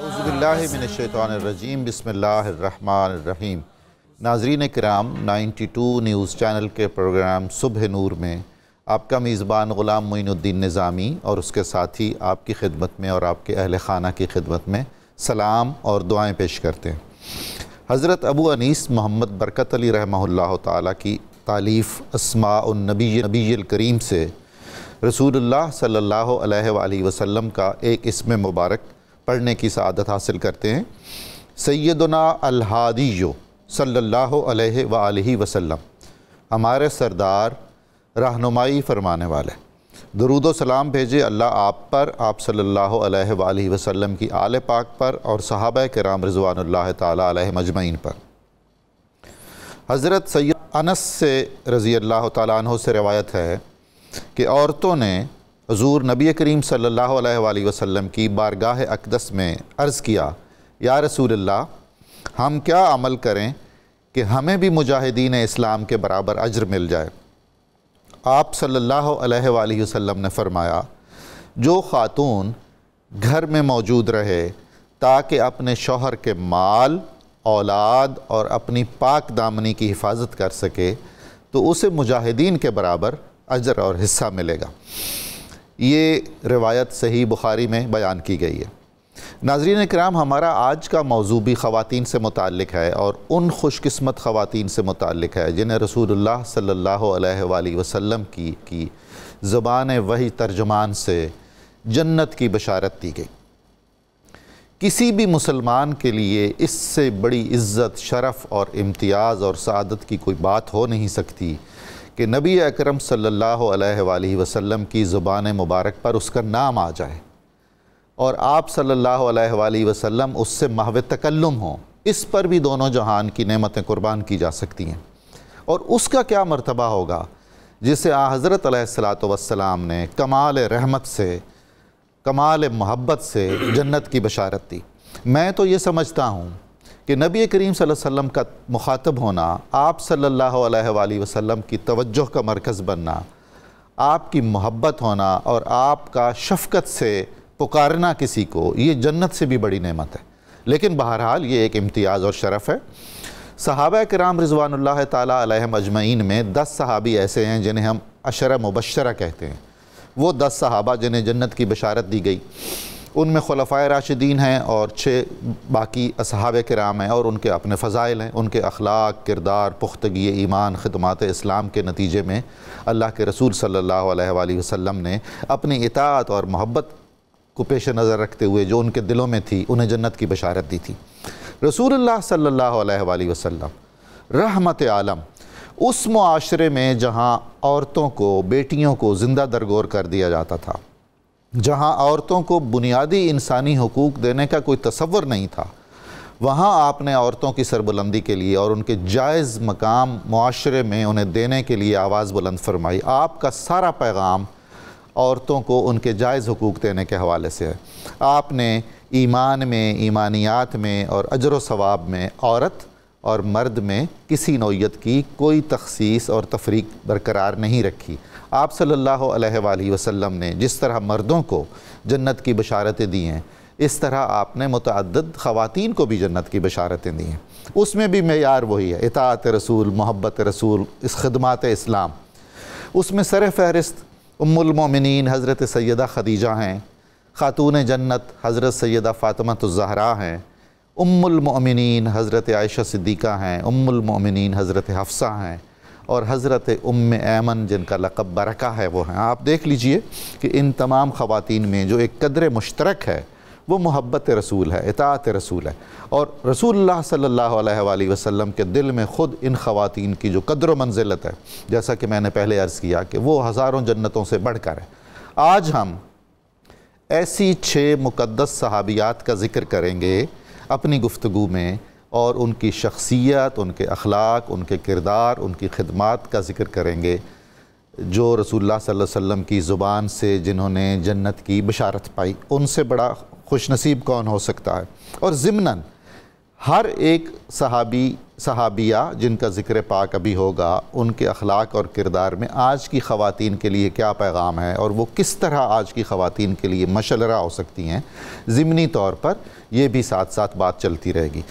अज़बिल्लिनशैतरजीम बसमीम नाजरीन कराम 92 न्यूज़ चैनल के प्रोग्राम सुबह नूर में आपका मेज़बान ग़ुलाम मोइनुद्दीन निज़ामी और उसके साथी आपकी खिदमत में और आपके अहल खाना की खिदमत में सलाम और दुआएं पेश करते हैं हज़रत अबू अनीस मोहम्मद बरकत अली रहमल्ला ताली की तालीफ़ असमानबी नबी करीम से रसूलुल्लाह सल्लल्लाहु अलैहि वसल्लम का एक इसम मुबारक पढ़ने की सदत हासिल करते हैं सैदना अलहादी सल्ला वसम हमारे सरदार रहनुमाई फरमाने वाले दरूद सलाम भेजे अल्लाह आप पर आप सल्ला अलैहि वसल्लम की आल पाक पर और साहब कराम राम रजवानल मजमैन पर हज़रत सैद अनस से रज़ी अल्लाह तु से रवायत है कि औरतों ने हजूर नबी करीम सल्ला वसम की बारगाह अकदस में अर्ज़ किया या रसूल हम क्या अमल करें कि हमें भी मुजाहिदीन इस्लाम के बराबर अजर मिल जाए आप सल्ला वसम ने फरमाया जो ख़ातून घर में मौजूद रहे ताकि अपने शोहर के माल औलाद और अपनी पाक दामनी की हिफाजत कर सके तो उसे मुजाहिदीन के बराबर अजर और हिस्सा मिलेगा ये रिवायत सही बुखारी में बयान की गई है नाजरीन कराम हमारा आज का मौजू भी ख़वान से मुतक है और उन खुशकस्मत ख़वान से मुतक है जिन्हें रसूल सल्ला वसम की की ज़बान वही तर्जमान से जन्नत की बशारत दी गई किसी भी मुसलमान के लिए इससे बड़ी इज़्ज़त शरफ़ और इम्तियाज़ और सदत की कोई बात हो नहीं सकती कि नबी अकरम सल्लल्लाहु अलैहि वसल्लम की ज़ुबान मुबारक पर उसका नाम आ जाए और आप सल्लल्लाहु अलैहि वसल्लम उससे महव तकल्लुम हो इस पर भी दोनों जहान की नेमतें कुर्बान की जा सकती हैं और उसका क्या मरतबा होगा जिसे आ हज़रत सलाम ने कमाल रहमत से कमाल मोहब्बत से जन्नत की बशारत दी मैं तो ये समझता हूँ कि नबी करीम वसल्लम का मुखातब होना आप सल्लल्लाहु अलैहि वसल्लम की तवज्जो का मरकज़ बनना आपकी मोहब्बत होना और आपका शफकत से पुकारना किसी को ये जन्नत से भी बड़ी नेमत है लेकिन बहरहाल ये एक इम्तियाज़ और शरफ़ है सहाबा कराम रिजवान तम अजमैन में दस सहाबी ऐसे हैं जिन्हें हम अशर मुबशरा कहते हैं वो दस सहाबा जिन्हें जन्नत की बशारत दी गई उनमें खलफा राशिदीन हैं और छः बाकी असहाब कराम हैं और उनके अपने फ़ज़ाइल हैं उनके अखलाक किरदार पुख्तगी ईमान ख़दमात इस्लाम के नतीजे में अल्लाह के रसूल सल्ला वसम ने अपनी इतात और मोहब्बत को पेश नज़र रखते हुए जो उनके दिलों में थी उन्हें जन्नत की बशारत दी थी रसूल सल्ला वसम रहमत आलम उस माशरे में जहाँ औरतों को बेटियों को ज़िंदा दरगोर कर दिया जाता था जहां औरतों को बुनियादी इंसानी हकूक़ देने का कोई तस्वर नहीं था वहाँ आपने औरतों की सरबुलंदी के लिए और उनके जायज़ मकाम माशरे में उन्हें देने के लिए आवाज़ बुलंद फरमाई आपका सारा पैगाम औरतों को उनके जायज़ हकूक़ देने के हवाले से है आपने ईमान में ईमानियात में और अजर वाब में औरत और मर्द में किसी नोयत की कोई तखसीस और तफरीक बरकरार नहीं रखी आप सल्लल्लाहु अलैहि वसल्लम ने जिस तरह मर्दों को जन्नत की बशारतें दी हैं इस तरह आपने मतद ख़वान को भी जन्नत की बशारतें दी हैं उसमें भी मैार वही है इतात रसूल मोहब्बत रसूल इस खदमात इस्लाम उसमें सर फहरिस्त उम्मिन हज़रत सैदा खदीजा हैं ख़ातून जन्नत हज़रत सैदा फ़ातमतज़हरा हैं उमिन हज़रत आयशा सिद्दीक़ा हैं उम्मिन हज़रत हफ्सा हैं और हज़रत उम ऐमन जिनका लकब बरका है वो हैं आप देख लीजिए कि इन तमाम ख़वान में जो एक कदर मुश्तरक है वो मोहब्बत रसूल है इतात रसूल है और रसूल सल्ला वसम के दिल में ख़ुद इन ख़वान की जो कदर मंजिलत है जैसा कि मैंने पहले अर्ज़ किया कि वो हज़ारों जन्नतों से बढ़ कर है आज हम ऐसी छः मुक़दस सहाबियात का ज़िक्र करेंगे अपनी गुफ्तु में और उनकी शख्सियत उनके अखलाक उनके किरदार उनकी खिदमत का ज़िक्र करेंगे जो रसूलुल्लाह सल्लल्लाहु अलैहि वसल्लम की ज़ुबान से जिन्होंने जन्नत की बशारत पाई उनसे बड़ा खुश नसीब कौन हो सकता है और ज़िमनन हर एक सहाबी सहाबिया जिनका ज़िक्र पाक अभी होगा उनके अखलाक और किरदार में आज की ख़वातीन के लिए क्या पैगाम है और वो किस तरह आज की ख़वातीन के लिए मशलरा हो सकती हैं ज़िमनी तौर पर यह भी साथ साथ बात चलती रहेगी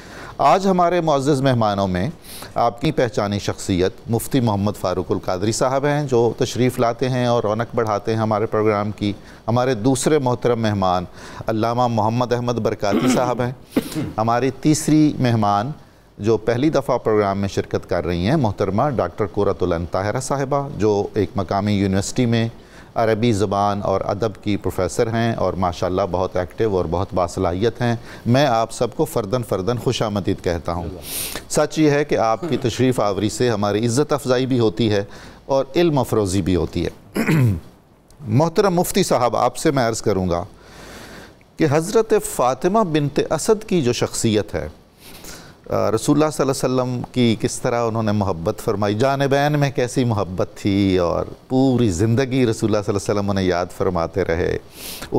आज हमारे मोज़ मेहमानों में आपकी पहचानी शख्सियत मुफ्ती मोहम्मद फ़ारूक कादरी साहब हैं जो तशरीफ़ लाते हैं और रौनक बढ़ाते हैं हमारे प्रोग्राम की हमारे दूसरे मोहतरम मेहमान अलामा मोहम्मद अहमद बरकती साहब हैं हमारी तीसरी मेहमान जो पहली दफ़ा प्रोग्राम में शिरकत कर रही हैं मोहतरमा डॉक्टर कोरतुलन ताहरा साहबा जो एक मकामी यूनिवर्सिटी में अरबी ज़बान और अदब की प्रोफेसर हैं और माशाल्लाह बहुत एक्टिव और बहुत बासलाहियत हैं मैं आप सबको फ़र्दन फ़र्दन खुश आमदीद कहता हूँ सच ये है कि आपकी तशरीफ़ आवरी से हमारी इज़्ज़त अफजाई भी होती है और इल्म अफरोज़ी भी होती है मोहतरम मुफ्ती साहब आपसे मैं अर्ज़ करूँगा कि हज़रत फ़ातिमा बिनत असद की जो शख्सियत है रसूल वसम की किस तरह उन्होंने मोहब्बत फरमाई जानबैन में कैसी मोहब्बत थी और पूरी ज़िंदगी रसूल वसम उन्हें याद फरमाते रहे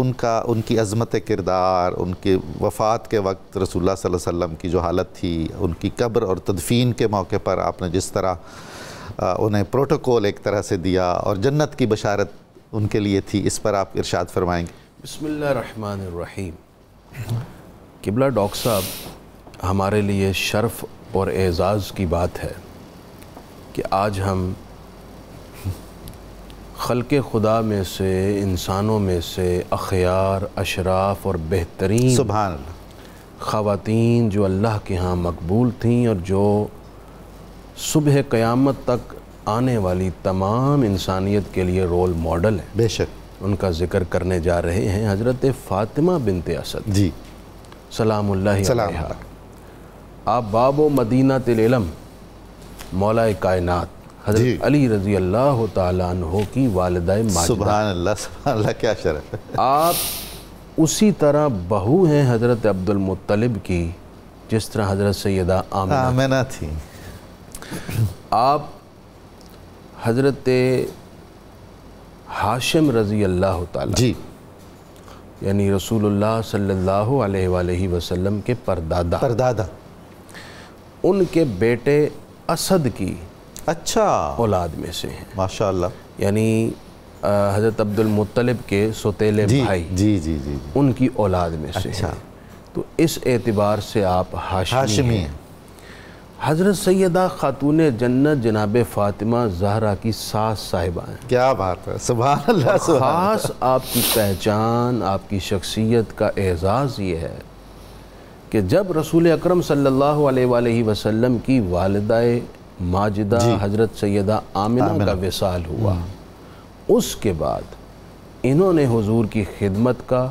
उनका उनकी अज़मत किरदार उनके वफ़ात के वक्त रसूल वसम की जो हालत थी उनकी कब्र और तदफ़ीन के मौके पर आपने जिस तरह उन्हें प्रोटोकॉल एक तरह से दिया और जन्नत की बशारत उनके लिए थी इस पर आप इर्शाद फरमाएँगे बसमीम किबला डॉक्टर साहब हमारे लिए शर्फ और एज़ाज़ की बात है कि आज हम खल के खुदा में से इंसानों में से अखियार अशराफ और बेहतरीन सुबह खातन जो अल्लाह के यहाँ मकबूल थीं और जो सुबह क़यामत तक आने वाली तमाम इंसानियत के लिए रोल मॉडल है बेशक उनका जिक्र करने जा रहे हैं हज़रत फ़ातिमा बिनते असद जी सलाम सलाम आप आबाब मदीना तिलम मौलाए कायनात अली रजी अल्लाह तहो की वालदा सुबह क्या शरफ आप उसी तरह बहू हैं हज़रत अब्दुल मुत्तलिब की जिस तरह हज़रत सैदा आमना, आमना हाँ, थी आप हज़रत हाशिम रजी अल्लाह जी यानी रसूलुल्लाह सल्लल्लाहु अलैहि वसल्लम के परदादा परदादा उनके बेटे असद की अच्छा औलाद में से हैं माशाल्लाह यानी हज़रत अब्दुलमतलब के सोतेले जी, भाई जी, जी जी जी उनकी औलाद में से अच्छा तो इस एतबार से आप हाशमी, हाशमी हैं हज़रत सैदा ख़ातून जन्नत जनाब फ़ातिमा जहरा की सास साहिबा हैं क्या बात है सुबह ख़ास आपकी पहचान आपकी शख्सियत का एज़ाज़ ये है कि जब रसूल अक्रम सम की वालदा माजिदा हजरत सैदा आमिना का विसाल हुआ हम्म। उसके बाद इन्होंने हुजूर की खिदमत का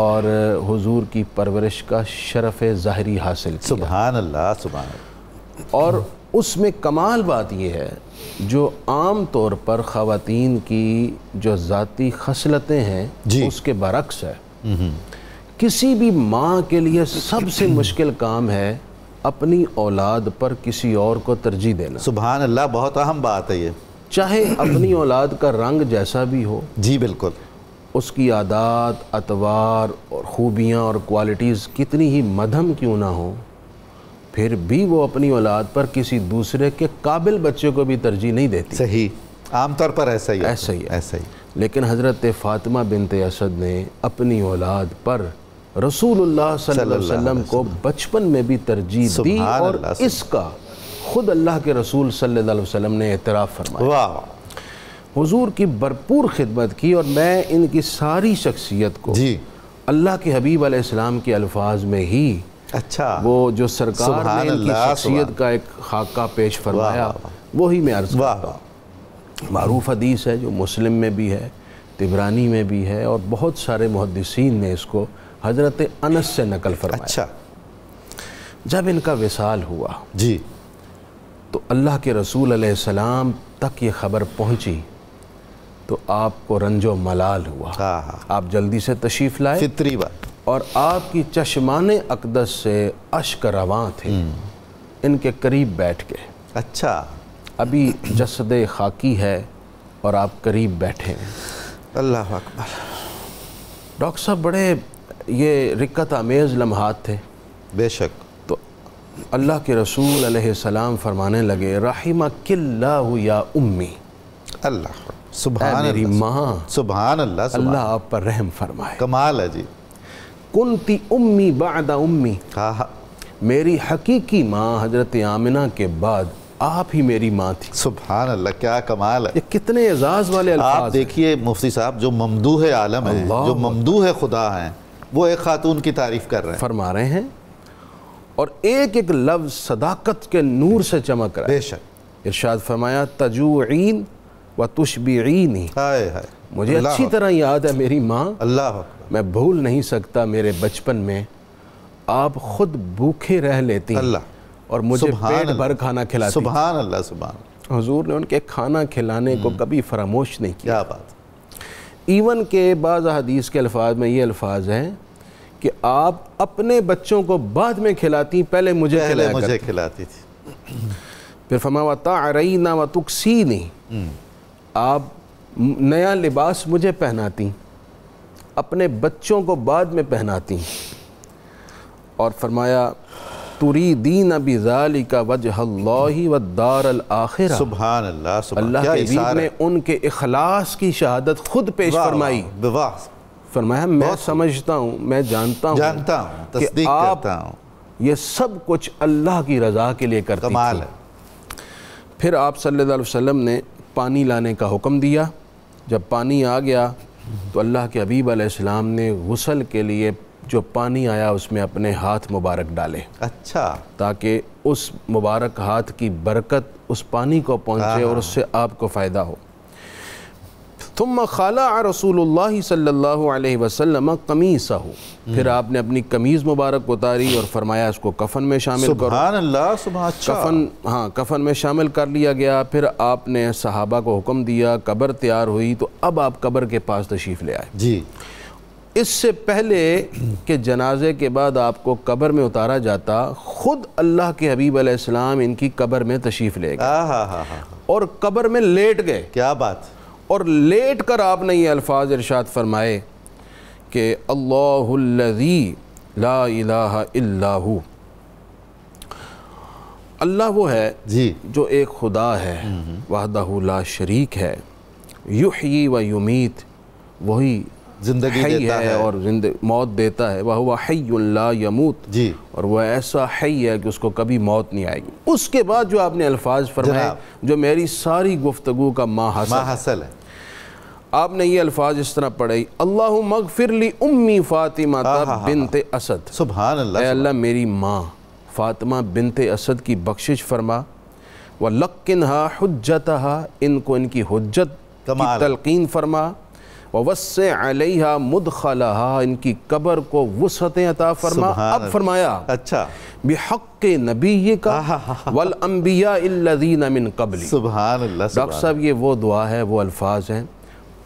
और हुजूर की परवरिश का शरफ ज़ाहरी हासिल किया सुबहान अल्लाह और उसमें कमाल बात यह है जो आम तौर पर ख़वान की जो ज़ाती खसलतें हैं उसके बरक्स है हम्म। किसी भी माँ के लिए सबसे मुश्किल काम है अपनी औलाद पर किसी और को तरजीह देना सुबह अल्लाह बहुत अहम बात है ये चाहे अपनी औलाद का रंग जैसा भी हो जी बिल्कुल उसकी आदात अतवार और ख़ूबियाँ और क्वालिटीज़ कितनी ही मधम क्यों ना हो फिर भी वो अपनी औलाद पर किसी दूसरे के काबिल बच्चे को भी तरजीह नहीं देती सही आमतौर पर ऐसा ही ऐसा ही ऐसा ही लेकिन हज़रत फ़ातिमा बिनत असद ने अपनी औलाद पर रसूलुल्लाह वसल्लम को बचपन में भी तरजीह दी और इसका खुद अल्लाह के रसूल सल्लल्लाहु अलैहि वसल्लम ने एतराफ़ फरमाया हुजूर की भरपूर खिदमत की और मैं इनकी सारी शख्सियत को अल्लाह के हबीब अलैहिस्सलाम के अल्फाज में ही अच्छा वो जो सरकार ने इनकी शख्सियत का एक खाका पेश फरमाया वही मैं अर्ज करता हदीस है जो मुस्लिम में भी है तिबरानी में भी है और बहुत सारे मुहदसिन ने इसको हज़रत अनस से नकल फरमाया अच्छा जब इनका विसाल हुआ जी तो अल्लाह के रसूल सलाम तक ये ख़बर पहुंची तो आपको रंजो मलाल हुआ हाँ, हाँ। आप जल्दी से तशीफ लाए फितरी बात और आपकी चश्मान अकदस से अश्क रवा थे हम्म। इनके करीब बैठ गए अच्छा अभी जसद खाकी है और आप करीब बैठे हैं अल्लाह अकबर डॉक्टर साहब बड़े ये रिक्कत आमेज़ लम्हात थे बेशक तो अल्लाह के रसूल अलैहिस्सलाम फरमाने लगे राहिमा किल्ला या उम्मी अल्लाह सुबह मेरी माँ सुबह अल्लाह अल्लाह आप पर रहम फरमाए कमाल है जी कुंती उम्मी बादा उम्मी हाँ हाँ मेरी हकीकी माँ हजरत आमिना के बाद आप ही मेरी माँ थी सुबहान अल्लाह क्या कमाल है ये कितने एजाज़ वाले आप देखिए मुफ्ती साहब जो ममदू आलम है जो ममदू है खुदा हैं वो एक खातून की तारीफ कर रहे हैं फरमा रहे हैं और एक एक लफ्ज़ सदाकत के नूर से चमक रहा है बेशक इरशाद फरमाया तजुइन व तुशबीन ही हाय हाय मुझे अच्छी तरह याद है मेरी माँ अल्लाह मैं भूल नहीं सकता मेरे बचपन में आप खुद भूखे रह लेती अल्लाह और मुझे पेट भर खाना खिलाती सुबह अल्लाह सुबह हजूर ने उनके खाना खिलाने को हम्म। कभी फरामोश नहीं किया बात इवन के बाद हदीस के अल्फाज में ये अल्फाज हैं कि आप अपने बच्चों को बाद में खिलाती पहले मुझे पहले मुझे खिलाती थी फिर फमावता रई ना वतुकसी नहीं हम्म। आप नया लिबास मुझे पहनाती अपने बच्चों को बाद में पहनाती और फरमाया तुरी दीन अभी जाली का वजह ही व दार आखिर सुबहान अल्लाह अल्लाह के में उनके इखलास की शहादत खुद पेश फरमाई फरमाया मैं समझता हूँ मैं जानता हूँ जानता हूँ करता हूँ ये सब कुछ अल्लाह की रज़ा के लिए करती कमाल है फिर आप सल्लल्लाहु अलैहि वसल्लम ने पानी लाने का हुक्म दिया जब पानी आ गया तो अल्लाह के हबीब आसमाम ने गसल के लिए जो पानी आया उसमें अपने हाथ मुबारक डाले अच्छा ताकि उस मुबारक हाथ की बरकत उस पानी को पहुँचे हाँ, और हाँ। उससे आपको फ़ायदा हो तुम खाला रसूल सल्ला वसलम कमीसा फिर हम्म। आपने अपनी कमीज़ मुबारक उतारी और फरमाया इसको कफन में शामिल करो अल्लाह सुबह अच्छा। कफन हाँ कफन में शामिल कर लिया गया फिर आपने सहाबा को हुक्म दिया कब्र तैयार हुई तो अब आप कब्र के पास तशरीफ़ ले आए जी इससे पहले कि जनाजे के बाद आपको कबर में उतारा जाता ख़ुद अल्लाह के हबीब अलैहिस्सलाम इनकी कबर में तशरीफ़ ले गए और कबर में लेट गए क्या बात और लेट कर आपने ये अल्फाज इरशाद फरमाए कि अल्लाजी ला अल्लाह वो है जी जो एक खुदा है हम्म। वाहदा ला शरीक है युही व युमीत वही जिंदगी देता है, है और मौत देता है वह वह यमूत जी और वह ऐसा हई है कि उसको कभी मौत नहीं आएगी उसके बाद जो आपने अल्फाज फरमाए जो मेरी सारी गुफ्तु का माहसल माहसल है आपने ये अल्फाज इस तरह पढ़े अल्लाह मगफिरली उम्मी फ़ातिमा बिनते असद सुबह अल्लाह अल्लाह मेरी माँ फ़ातिमा बिनते असद की बख्शिश फरमा व लक्न हा हजत हा इनको इनकी हजत तलकिन फरमा वस अलहा मुदखलहा इनकी कबर को वसत अता फरमा अब फरमाया अच्छा बेहक नबी का वल अम्बिया डॉक्टर साहब ये वो दुआ है वो अल्फाज हैं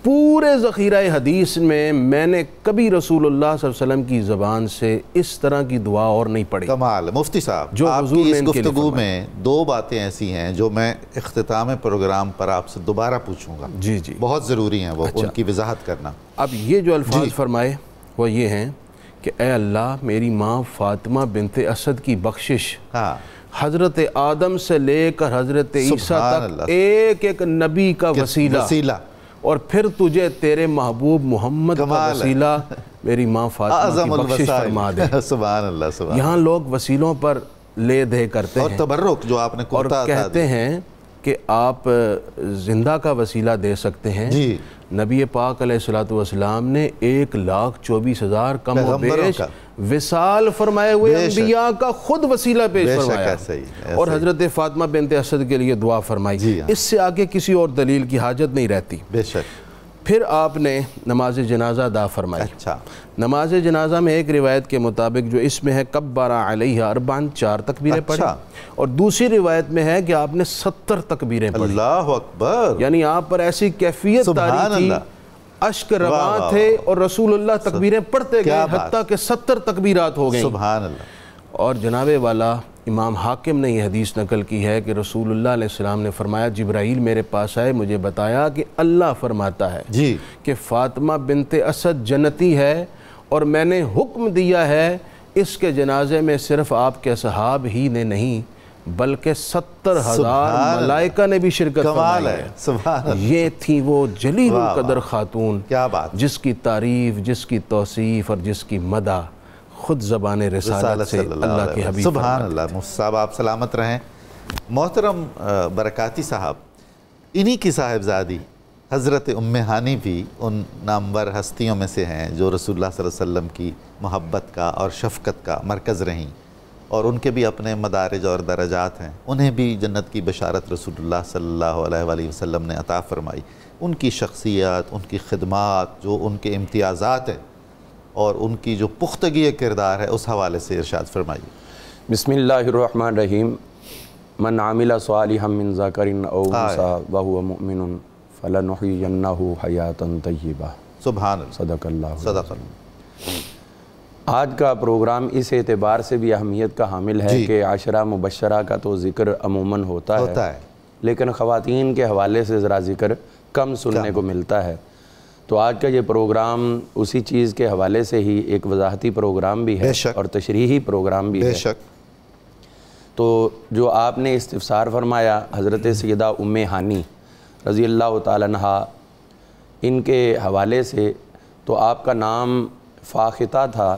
पूरे ज़ख़ीरा हदीस में मैंने कभी रसूल वसल्लम की ज़बान से इस तरह की दुआ और नहीं पढ़ी कमाल मुफ्ती साहब जो आपकी इस गुफ्तु में दो बातें ऐसी हैं जो मैं अख्ताम प्रोग्राम पर आपसे दोबारा पूछूंगा जी जी बहुत ज़रूरी हैं वो अच्छा। उनकी वजाहत करना अब ये जो अल्फाज फरमाए वो ये हैं कि ए अल्लाह मेरी माँ फ़ातिमा बिनते असद की बख्शिश हाँ हज़रत आदम से लेकर हज़रत ईसा तक एक एक नबी का वसीला वसीला और फिर तुझे तेरे महबूब मोहम्मद वसीला मेरी माँ फातिमा यहाँ लोग वसीलों पर ले दे करते और हैं और तबर्रुक जो आपने और कहते हैं कि आप जिंदा का वसीला दे सकते हैं जी नबी पाक सलाम ने एक लाख चौबीस हज़ार कम विशाल फरमाए हुए का खुद वसीला पेश फरमाया सही, और हज़रत फातमा बिनत असद के लिए दुआ फरमाई हाँ। इससे आगे किसी और दलील की हाजत नहीं रहती बेशक फिर आपने नमाज जनाजा अदा फरमाई अच्छा नमाज जनाजा में एक रिवायत के मुताबिक जो इसमें है कब बारह अलैह अरबान चार तकबीर अच्छा। पढ़ी और दूसरी रिवायत में है कि आपने सत्तर तकबीरें अकबर यानी आप पर ऐसी कैफियत अश्क रवा थे और रसूलुल्लाह तकबीरें पढ़ते गए हती के सत्तर तकबीरात हो गए और जनाबे वाला इमाम हाकिम ने यह हदीस नकल की है कि रसूलुल्लाह अलैहिस्सलाम ने फरमाया जिब्राइल मेरे पास आए मुझे बताया कि अल्लाह फरमाता है जी कि फ़ातिमा बिनते असद जन्नती है और मैंने हुक्म दिया है इसके जनाजे में सिर्फ आपके सहाब ही ने नहीं बल्कि सत्तर हजार मलाइका ने भी शिरकत कमाल है ये थी वो जलील कदर खातून क्या बात जिसकी तारीफ जिसकी तोसीफ़ और जिसकी मदा खुद जबान साहब आप सलामत रहें मोहतरम बरकती साहब इन्हीं की साहिबजादी हज़रत उम हानी भी उन नामवर हस्तियों में से हैं जो रसोल्ला वसम की मोहब्बत का और शफकत का मरकज़ रहीं और उनके भी अपने मदारज और दराजात हैं उन्हें भी जन्नत की बशारत रसूलुल्लाह सल्लल्लाहु अलैहि वसल्लम ने अता फ़रमाई उनकी शख्सियत उनकी खदमात जो उनके इम्तियाज़ात हैं और उनकी जो पुख्तगी किरदार है उस हवाले से इरशाद फरमाइए बसमिल्लर मन आमिला सवाल हम हयातन सदक आज का प्रोग्राम इस एतबार से भी अहमियत का हामिल है कि आशरा मुबशरा का तो ज़िक्र अमूमन होता, होता है, है। लेकिन ख़वातीन के हवाले से ज़रा ज़िक्र कम सुनने को मिलता है तो आज का ये प्रोग्राम उसी चीज़ के हवाले से ही एक वजाहती प्रोग्राम भी है और तशरीही प्रोग्राम भी है तो जो आपने इस्तफसार फरमाया हज़रत सदा उम हानी रज़ी अल्लाह तहा इनके हवाले से तो आपका नाम फ़ाखता था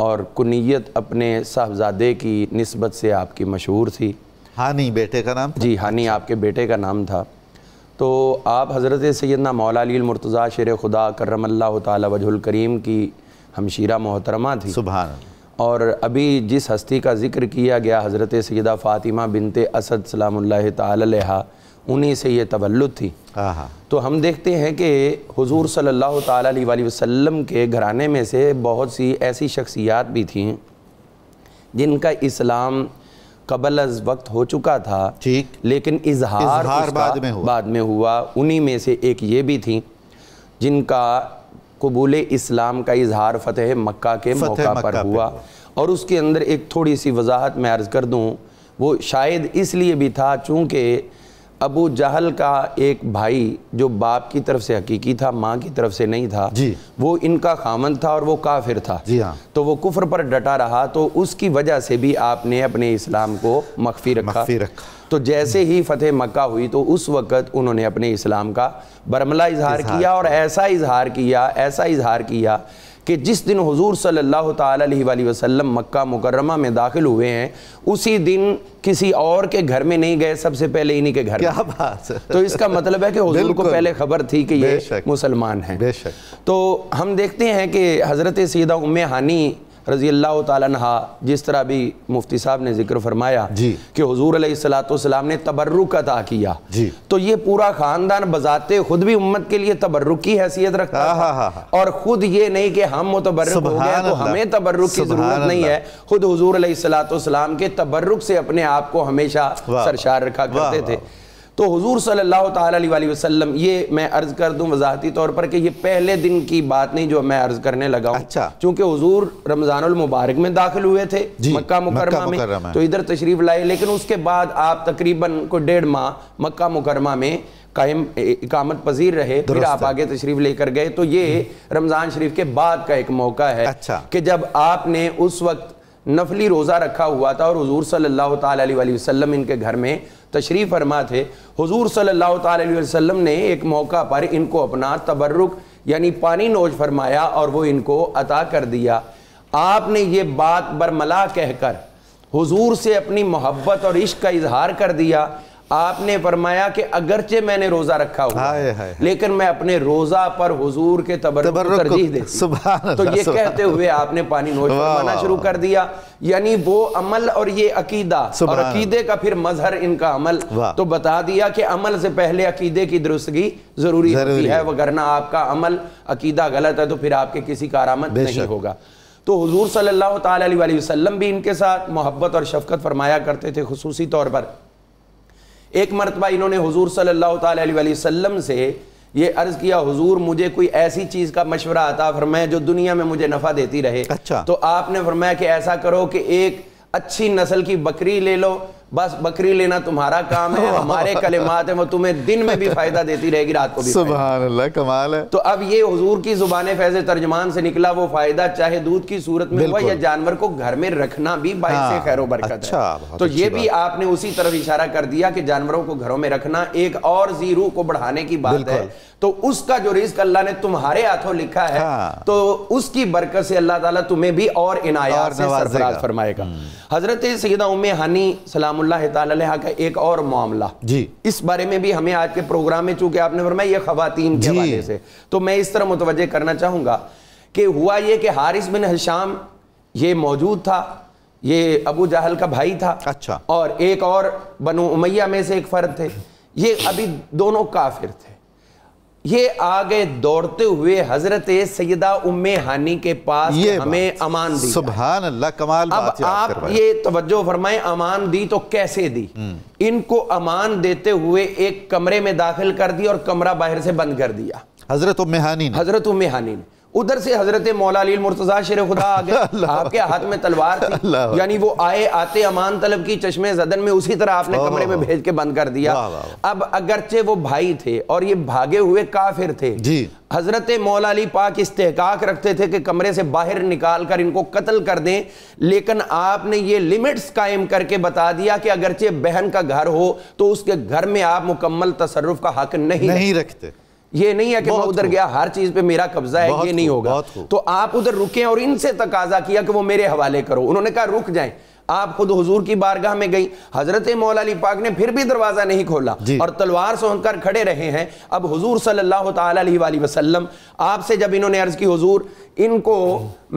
और कुनीत अपने साहबजादे की नस्बत से आपकी मशहूर थी हानी बेटे का नाम था? जी हानी आपके बेटे का नाम था तो आप हज़रत सैदना मौलाली मुर्तज़ा शेर खुदा करमल्ला तजुल करीम की हमशीरा मोहतरमा थी सुबह और अभी जिस हस्ती का जिक्र किया गया हज़रत सैदा फ़ातिमा बिनते असद सलाम तहा उन्हीं से ये तवल्लुद थी तो हम देखते हैं कि हुजूर सल्लल्लाहु अलैहि वसल्लम के घराने में से बहुत सी ऐसी शख्सियात भी थीं जिनका इस्लाम कबल अज वक्त हो चुका था ठीक लेकिन इजहार, इजहार बाद में हुआ बाद में हुआ उन्हीं में से एक ये भी थी जिनका कबूल इस्लाम का इजहार फतेह मक्का के मौका मक्का पर हुआ और उसके अंदर एक थोड़ी सी वजाहत मैं अर्ज़ कर दूँ वो शायद इसलिए भी था चूँकि अबू जहल का एक भाई जो बाप की तरफ से हकीकी था माँ की तरफ से नहीं था जी वो इनका खामन था और वो काफिर था जी हाँ तो वो कुफर पर डटा रहा तो उसकी वजह से भी आपने अपने इस्लाम को मख्फी रखा मख्फी रखा तो जैसे ही फतेह मक्का हुई तो उस वक़्त उन्होंने अपने इस्लाम का बरमला इजहार किया और ऐसा इजहार किया ऐसा इजहार किया कि जिस दिन हुजूर सल्लल्लाहु अलैहि वसल्लम मक्का मुकर्रमा में दाखिल हुए हैं उसी दिन किसी और के घर में नहीं गए सबसे पहले इन्हीं के घर क्या बात तो इसका मतलब है कि हुजूर को पहले खबर थी कि ये मुसलमान हैं तो हम देखते हैं कि हज़रत सीधा उम हानी रज़ी अल्लाह तहा जिस तरह भी मुफ्ती साहब ने जिक्र फरमाया कि हजूर सलाम ने तबर्रुक अदा किया तो ये पूरा ख़ानदान बजाते खुद भी उम्मत के लिए तबर्रुक की हैसियत रखता हा, हाँ, हा, हा। हाँ। और ख़ुद ये नहीं कि हम मुतबर्रुक हो गए तो हमें तबर्रुक की ज़रूरत नहीं है खुद हजूर सलाम के तबर्रुक से अपने आप को हमेशा सरशार रखा करते थे तो हुजूर सल्लल्लाहु अलैहि वसल्लम ये मैं अर्ज़ कर दूं वजाहती तौर पर कि ये पहले दिन की बात नहीं जो मैं अर्ज़ करने लगा हूं अच्छा चूंकि हुजूर रमज़ान मुबारक में दाखिल हुए थे मक्का मुकरमा में तो इधर तशरीफ़ लाए लेकिन उसके बाद आप तकरीबन को डेढ़ माह मक्का मुकरमा में कायम इकामत पजीर रहे फिर आप आगे तशरीफ लेकर गए तो ये हम्म। रमज़ान शरीफ के बाद का एक मौका है अच्छा कि जब आपने उस वक्त नफली रोज़ा रखा हुआ था और हजूर सल्लल्लाहु अलैहि वसल्लम इनके घर में तशरीफ़ फरमा थे हजूर सल्लल्लाहु ने एक मौका पर इनको अपना तबर्रक यानी पानी नोज फरमाया और वो इनको अता कर दिया आपने ये बात बरमला कहकर हुजूर से अपनी मोहब्बत और इश्क का इजहार कर दिया आपने फरमाया कि अगरचे मैंने रोजा रखा हुआ हाय लेकिन मैं अपने रोजा पर हुजूर के तबर्रुक तरजीह देती तो ये कहते हुए आपने पानी नोश फरमाना शुरू कर दिया यानी वो अमल और ये अकीदा और अकीदे का फिर मजहर इनका अमल तो बता दिया कि अमल से पहले अकीदे की दुरुस्तगी जरूरी होती है वरना आपका अमल अकीदा गलत है तो फिर आपके किसी का आरामद नहीं होगा तो हजूर सल्लल्लाहु अलैहि वसल्लम भी इनके साथ मोहब्बत और शफकत फरमाया करते थे खसूसी तौर पर एक मरतबा इन्होंने हजूर सल्लाम से ये अर्ज किया हुजूर मुझे कोई ऐसी चीज का मशवरा आता फरमाया जो दुनिया में मुझे नफा देती रहे अच्छा तो आपने फरमाया कि ऐसा करो कि एक अच्छी नस्ल की बकरी ले लो बस बकरी लेना तुम्हारा काम है हमारे कलिमात है वो तुम्हें दिन में भी फायदा देती रहेगी रात को भी कमाल है तो अब ये हुजूर की जुबान फैज तर्जमान से निकला वो फायदा चाहे दूध की सूरत में हुआ या जानवर को घर में रखना भी बाइस हाँ, खैर बरकत अच्छा, है तो ये भी आपने उसी तरफ इशारा कर दिया कि जानवरों को घरों में रखना एक और जीरो को बढ़ाने की बात है तो उसका जो रिस्क अल्लाह ने तुम्हारे हाथों लिखा है हाँ। तो उसकी बरकत से अल्लाह ताला तुम्हें भी और इनायत से फरमाएगा हम्म। हजरत सैदा उम्मे हनी सलाम का एक और मामला जी इस बारे में भी हमें आज के प्रोग्राम में चूंकि आपने फरमाया ये से तो मैं इस तरह मुतवजह करना कि हुआ ये कि हारिस बिन हशाम ये मौजूद था ये अबू जहल का भाई था अच्छा और एक और बनो उमैया में से एक फ़र्द थे ये अभी दोनों काफिर थे ये आ गए दौड़ते हुए हजरत सैदा उम्मे हानी के पास ये हमें अमान दी सुबहान अल्लाह कमाल अब बात आप ये तवज्जो फरमाए अमान दी तो कैसे दी हम्म। इनको अमान देते हुए एक कमरे में दाखिल कर दिया और कमरा बाहर से बंद कर दिया हजरत उम्मे हानी हजरत उम्मे हानी ने उधर से हजरत मौला मुर्तजा शेर खुदा आ गए आपके हाथ में तलवार यानी वो आए आते अमान तलब की चश्मे जदन में उसी तरह आपने कमरे में भेज के बंद कर दिया अब अगरचे वो भाई थे और ये भागे हुए काफिर थे जी हजरत मौला अली पाक इस्तेकाक रखते थे कि कमरे से बाहर निकाल कर इनको कत्ल कर दें लेकिन आपने ये लिमिट्स कायम करके बता दिया कि अगरचे बहन का घर हो तो उसके घर में आप मुकम्मल तसरफ का हक नहीं, नहीं रखते, रखते ये नहीं है कि मैं उधर गया हर चीज पे मेरा कब्जा है ये नहीं होगा तो आप उधर रुके और इनसे तकाजा किया कि वो मेरे हवाले करो उन्होंने कहा रुक जाए आप खुद हुजूर की बारगाह में गई हजरत मौलाली पाक ने फिर भी दरवाज़ा नहीं खोला और तलवार से होकर खड़े रहे हैं अब हजूर सल्लल्लाहु अलैहि वसल्लम आपसे जब इन्होंने अर्ज़ की हजूर इनको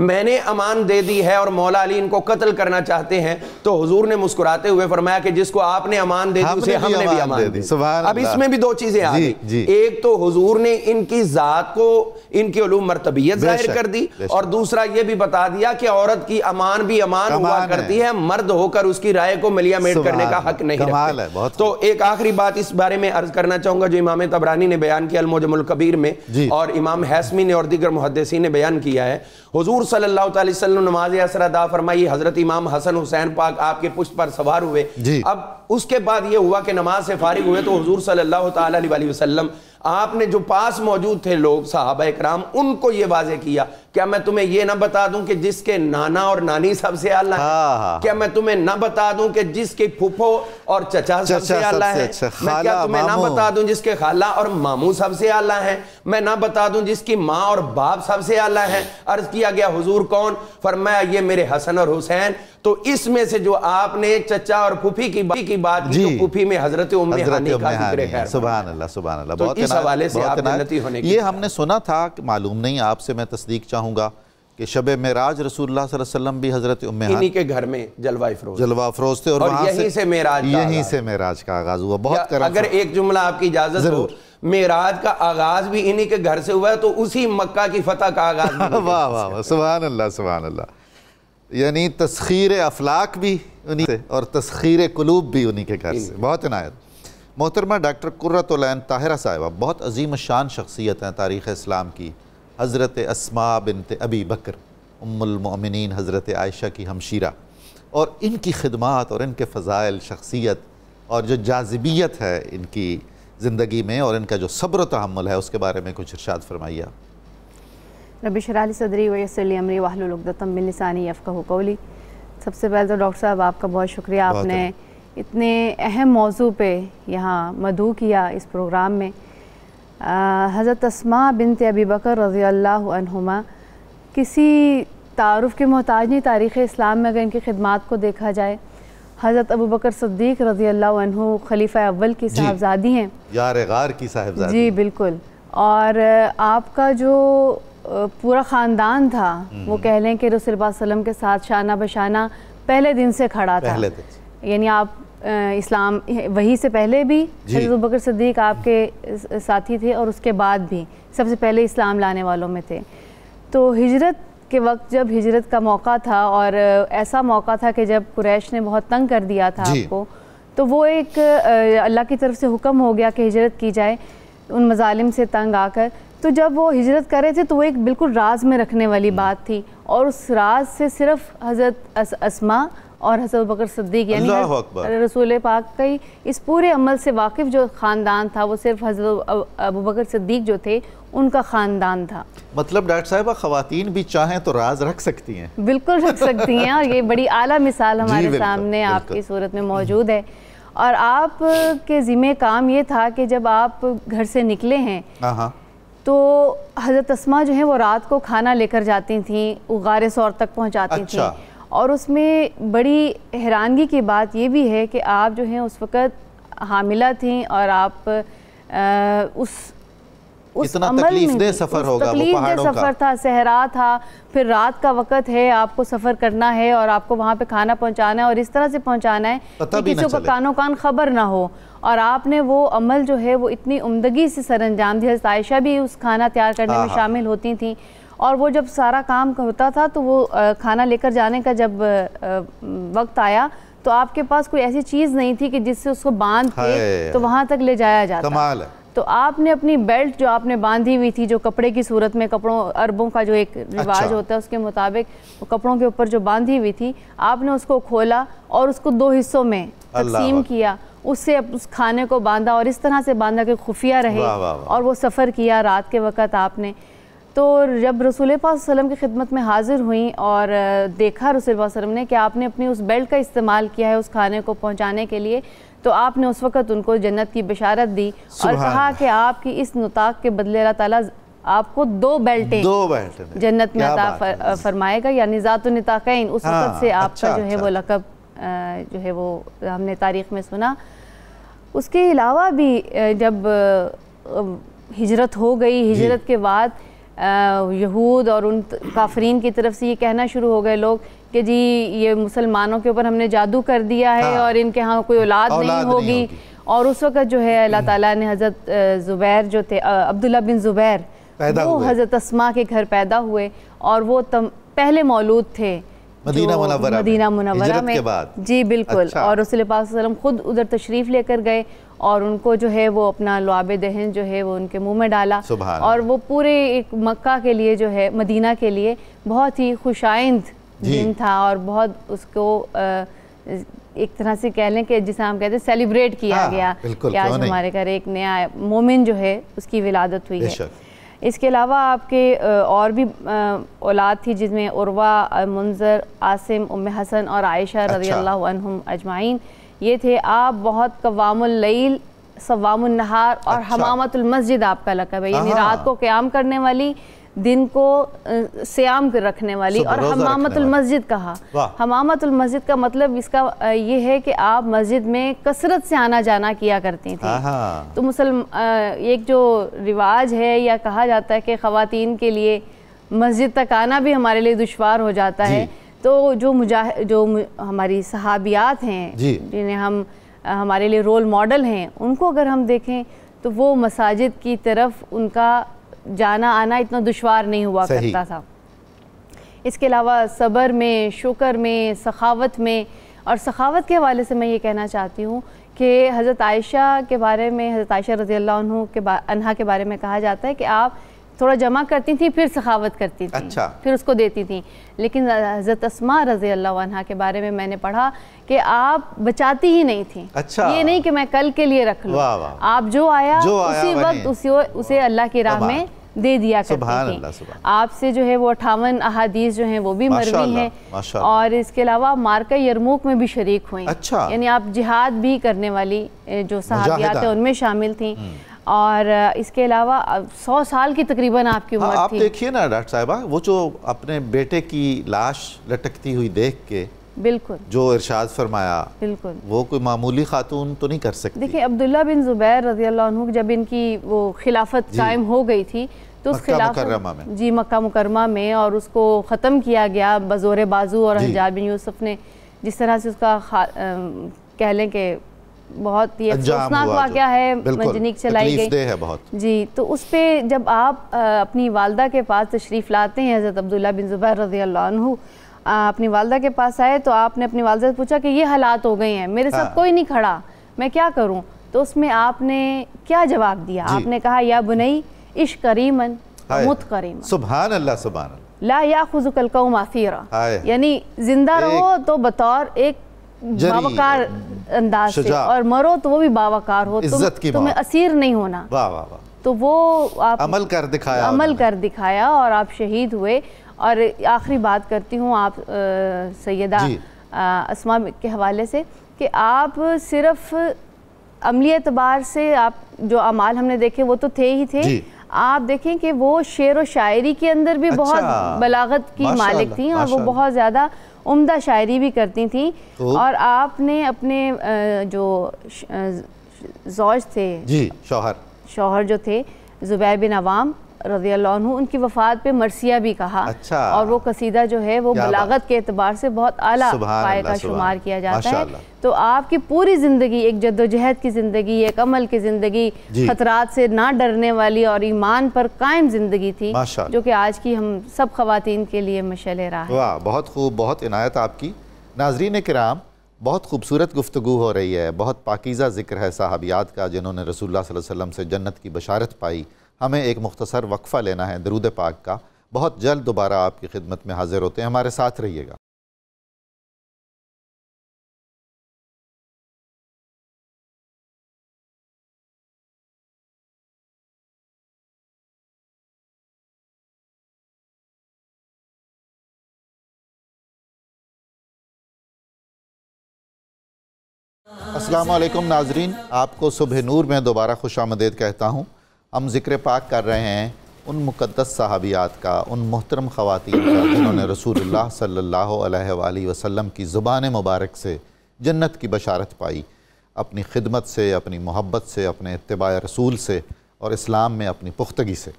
मैंने अमान दे दी है और मौला अली इनको कत्ल करना चाहते हैं तो हुजूर ने मुस्कुराते हुए फरमाया कि जिसको आपने अमान दे दी उसे हमने भी अमान दे दी अब इसमें भी दो चीज़ें आ गई एक तो हुजूर ने इनकी ज़ात को इनकी उलूम मरतबियत जाहिर कर दी और दूसरा यह भी बता दिया कि औरत की अमान भी अमान हुआ करती है मर्द होकर उसकी राय को मलिया मेट करने का हक नहीं कमाल है बहुत तो एक आखिरी बात इस बारे में अर्ज करना चाहूंगा जो इमाम तबरानी ने बयान किया अलमोजमुल कबीर में और इमाम हैसमी ने और दीगर मुहदसी ने बयान किया है हजूर सल्ला नमाज असर अदा फरमाई हजरत इमाम हसन हुसैन पाक आपके पुष्ट पर सवार हुए अब उसके बाद ये हुआ कि नमाज से फारिग हुए तो हजूर सल्ला वसलम आपने जो पास मौजूद थे लोग साहब कराम उनको ये वाजे किया क्या मैं तुम्हें ये ना बता दूं कि जिसके नाना और नानी सबसे आला है हाँ, हाँ, क्या हाँ। मैं तुम्हें ना बता दूं कि जिसके फुफो और चचा सबसे आला है अच्छा, मैं क्या तुम्हें ना बता दूं जिसके खाला और मामू सबसे आला है मैं ना बता दूं जिसकी माँ और बाप सबसे आला है अर्ज किया गया हुजूर कौन फरमाया ये मेरे हसन और हुसैन तो इसमें से जो आपने चचा और फूफी की बात की बात की तो फूफी में हजरत का जिक्र है अल्लाह अल्लाह तो इस हवाले से आप होने ये हमने सुना था मालूम नहीं आपसे मैं तस्दीक चाहूंगा कि शब मेराज रसूलुल्लाह वसल्लम भी हजरत उम्मे इन्हीं के घर में जलवा फरोज जलवा फरोज थे और, और यहीं से, मेराज यहीं से मेराज का आगाज हुआ बहुत अगर एक जुमला आपकी इजाजत हो मेराज का आगाज भी इन्हीं के घर से हुआ है तो उसी मक्का की फतह का आगाज वाह वाह वाह सुबहान अल्लाह सुबहान अल्लाह यानी तस्खीर अफलाक भी उन्हीं से और तस्खीर कुलूब भी उन्हीं के घर से बहुत इनायत मोहतरमा डॉक्टर कुर्रतुलैन ताहिरा साहिबा बहुत अजीम शान शख्सियत हैं तारीख़ इस्लाम की हज़रत असमा बिनत अबी बकर उम्मिन हज़रत आयशा की हमशीरा और इनकी ख़िदमत और इनके फ़ज़ाइल शख्सियत और जो जाजबियत है इनकी ज़िंदगी में और इनका जो सब्र तहमल है उसके बारे में कुछ इर्शाद रबी रबिशराली सदरी वसली अमरी वाहलतमिलसानी अफ़ा कौली सबसे पहले तो डॉक्टर साहब आपका बहुत शुक्रिया आपने इतने अहम मौजू पे यहाँ मधु किया इस प्रोग्राम में हज़रत असमा बिन तबी बकर रज़ी किसी तारफ़ के मोहताज नहीं तारीख़ इस्लाम में अगर इनकी खदमात को देखा जाए हज़रत अबू बकर सद्दीक रजी अल्लाह खलीफा अव्वल की साहबजादी हैं यार गार की साहबजादी जी बिल्कुल और आपका जो पूरा ख़ानदान था हम्म। वो कह लें कि रसलम के साथ शाना बशाना पहले दिन से खड़ा था यानी आप इस्लाम वही से पहले भी हजरत बकर सद्दीक आपके साथी थे और उसके बाद भी सबसे पहले इस्लाम लाने वालों में थे तो हिजरत के वक्त जब हिजरत का मौका था और ऐसा मौका था कि जब कुरैश ने बहुत तंग कर दिया था आपको तो वो एक अल्लाह की तरफ से हुक्म हो गया कि हिजरत की जाए उन मजालिम से तंग आकर तो जब वो हिजरत कर रहे थे तो वो एक बिल्कुल राज में रखने वाली हम्म। बात थी और उस राज से सिर्फ हज़रत असमा और हजरत बकर सद्दीक यानी रसूल पाक का ही इस पूरे अमल से वाकिफ़ जो ख़ानदान था वो सिर्फ हजरत अबू बकर सद्दीक जो थे उनका ख़ानदान था मतलब डॉक्टर साहब खातन भी चाहें तो राज रख सकती हैं बिल्कुल रख सकती हैं और ये बड़ी आला मिसाल हमारे सामने आपकी सूरत में मौजूद है और आप के ज़िम्मे काम ये था कि जब आप घर से निकले हैं हाँ, हाँ। तो हज़रत असमा जो है वो रात को खाना लेकर जाती थी उगार सौर तक पहुँचाती अच्छा। थी और उसमें बड़ी हैरानगी की बात ये भी है कि आप जो हैं उस वक़्त हामिला थी और आप आ, उस इतना तकलीफ दे सफर होगा सफर था सहरा था फिर रात का वक्त है आपको सफर करना है और आपको वहाँ पे खाना पहुँचाना है और इस तरह से पहुँचाना है कि किसी को कानों कान खबर ना हो और आपने वो अमल जो है वो इतनी उमदगी से सर अंजाम दिया आयशा भी उस खाना तैयार करने में हाँ, हाँ। शामिल होती थी और वो जब सारा काम होता था तो वो खाना लेकर जाने का जब वक्त आया तो आपके पास कोई ऐसी चीज़ नहीं थी कि जिससे उसको बांध के तो वहाँ तक ले जाया जाता कमाल है तो आपने अपनी बेल्ट जो आपने बांधी हुई थी जो कपड़े की सूरत में कपड़ों अरबों का जो एक रिवाज अच्छा। होता है उसके मुताबिक वो कपड़ों के ऊपर जो बांधी हुई थी आपने उसको खोला और उसको दो हिस्सों में तकसीम किया उससे उस खाने को बांधा और इस तरह से बांधा कि खुफिया रहे और वो सफ़र किया रात के वक़्त आपने तो जब रसूल वसम की खिदमत में हाज़िर हुई और देखा रसूल वसलम ने कि आपने अपनी उस बेल्ट का इस्तेमाल किया है उस खाने को पहुँचाने के लिए तो आपने उस वक़्त उनको जन्नत की बशारत दी और कहा कि आपकी इस नुताक के बदले अल्लाह ताला आपको दो बेल्टें दो बेल्टें जन्नत में अता फर, फरमाएगा यानी ज़ातुलताकैन उस वक्त हाँ, से आपका अच्छा, जो है अच्छा। वो लकब जो है वो हमने तारीख में सुना उसके अलावा भी जब हिजरत हो गई हिजरत के बाद यहूद और उन काफरीन की तरफ से ये कहना शुरू हो गए लोग कि जी ये मुसलमानों के ऊपर हमने जादू कर दिया है हाँ। और इनके यहाँ कोई औलाद नहीं होगी और उस वक़्त जो है अल्लाह ताला ने हज़रत ज़ुबैर जो थे अब्दुल्ला बिन ज़ुबैर वो हज़रत असमा के घर पैदा हुए और वो तम, पहले मौलूद थे मदीना मुनवरा में, जी बिल्कुल अच्छा। और रसूल पाक खुद उधर तशरीफ़ लेकर गए और उनको जो है वो अपना लुआब दहन जो है वो उनके मुंह में डाला और वो पूरे एक मक्का के लिए जो है मदीना के लिए बहुत ही खुशाइंद दिन था और बहुत उसको आ, एक तरह से कह लें कि जिसे हम कहते हैं सेलिब्रेट किया आ, हाँ, गया कि आज हमारे घर एक नया मोमिन जो है उसकी विलादत हुई है इसके अलावा आपके और भी औलाद थी जिसमें उर्वा मुंजर आसिम उम हसन और आयशा अच्छा। रजी अल्लाह अजमाइन ये थे आप बहुत कवामिल सवामहार और अच्छा। हमामतुल मस्जिद आपका लकब है यानी रात को क्याम करने वाली दिन को श्याम रखने वाली और हमामतुल मस्जिद कहा हमामतुल मस्जिद का मतलब इसका ये है कि आप मस्जिद में कसरत से आना जाना किया करती थी तो मुसलम एक जो रिवाज है या कहा जाता है कि खातिन के लिए मस्जिद तक आना भी हमारे लिए दुशवार हो जाता है तो जो मुजाह जो हमारी सहाबियात हैं जिन्हें हम हमारे लिए रोल मॉडल हैं उनको अगर हम देखें तो वो मसाजिद की तरफ उनका जाना आना इतना दुशवार नहीं हुआ करता था इसके अलावा सबर में शुक्र में सखावत में और सखावत के हवाले से मैं ये कहना चाहती हूँ कि हज़रत आयशा के बारे में हज़रत आयशा रज़ी अल्लाह के बा के बारे में कहा जाता है कि आप थोड़ा जमा करती थी फिर सखावत करती थी अच्छा फिर उसको देती थी लेकिन हज़रत असमा रज़ी अल्लाह के बारे में मैंने पढ़ा कि आप बचाती ही नहीं थी अच्छा ये नहीं कि मैं कल के लिए रख लूँ आप जो आया जो आया उसी वक्त उसी उसे अल्लाह की राह में दे दिया करती थी आपसे जो है वो अठावन अहादीस जो हैं वो भी मरवी हैं और इसके अलावा मार्का यरमूक में भी शरीक हुई अच्छा यानी आप जिहाद भी करने वाली जो सहाबियात है उनमें शामिल थी हम्म। और इसके अलावा सौ साल की तकरीबन आपकी हाँ, उम्र हाँ, आप देखिए ना डॉक्टर साहबा वो जो अपने बेटे की लाश लटकती हुई देख के बिल्कुल जो इरशाद फरमाया बिल्कुल वो कोई मामूली खातून तो नहीं कर सकती देखिए अब्दुल्ला बिन जुबैर रजी जब इनकी वो खिलाफत कायम हो गई थी तो उस खिलाफ जी मक्का मुकरमा में और उसको ख़त्म किया गया बज़ोर बाजू और हजार बिन यूसुफ ने जिस तरह से उसका कह लें कि बहुत ये अफसोसनाक वाक़ा है मंजनीक चलाई गई है बहुत जी तो उस पर जब आप आ, अपनी वालदा के पास तशरीफ़ लाते हैं हज़रत अब्दुल्ला बिन ज़ुबैर रजी अल्लाह अपनी वालदा के पास आए तो आपने अपनी वालदा से पूछा कि ये हालात हो गए हैं मेरे साथ हाँ। कोई नहीं खड़ा मैं क्या करूँ तो उसमें आपने क्या जवाब दिया आपने कहा या बुनई इश करीमन मुत करीम सुबहान अल्लाह सुबहान ला या खुजुकल कौम आफीरा यानी जिंदा रहो तो बतौर एक बावकार अंदाज से और मरो तो वो भी बावकार हो तुम, की तुम्हें असीर नहीं होना वाह वाह वाह तो वो आप अमल कर दिखाया अमल कर दिखाया और आप शहीद हुए और आखिरी बात करती हूँ आप सैदा असमा के हवाले से कि आप सिर्फ अमली एतबार से आप जो अमाल हमने देखे वो तो थे ही थे आप देखें कि वो शेर व शायरी के अंदर भी अच्छा, बहुत बलागत की मालिक थी और वो बहुत ज़्यादा उम्दा शायरी भी करती थी तो? और आपने अपने जो जॉर्ज थे जी शोहर शोहर जो थे ज़ुबैर बिन अवाम रजी उनकी वफ़ात पे मरसिया भी कहा अच्छा और वो कसीदा जो है वो बलागत के अतबार से बहुत आला पाए का शुमार किया जाता है तो आपकी पूरी ज़िंदगी एक जद्दोजहद की ज़िंदगी एक अमल की ज़िंदगी खतरात से ना डरने वाली और ईमान पर कायम ज़िंदगी थी जो कि आज की हम सब खातन के लिए मशल रहा बहुत खूब बहुत इनायत आपकी नाजरीन कराम बहुत खूबसूरत गुफ्तु हो रही है बहुत पाकिज़ा ज़िक्र है साहबियात का जिन्होंने रसूल वसल्लम से जन्नत की बशारत पाई हमें एक मुख्तसर वक्फ़ा लेना है दरूद पाक का बहुत जल्द दोबारा आपकी खिदमत में हाजिर होते हैं हमारे साथ रहिएगा असलम नाजरीन आपको सुबह नूर में दोबारा खुश आमदेद कहता हूँ हम ज़िक्र पाक कर रहे हैं उन मुक़दस सहाबियात का उन मोहतरम ख़वान का जिन्होंने रसूल सल्ला वसम की ज़ुबान मुबारक से जन्नत की बशारत पाई अपनी खिदमत से अपनी मोहब्बत से अपने इतबा रसूल से और इस्लाम में अपनी पुख्तगी से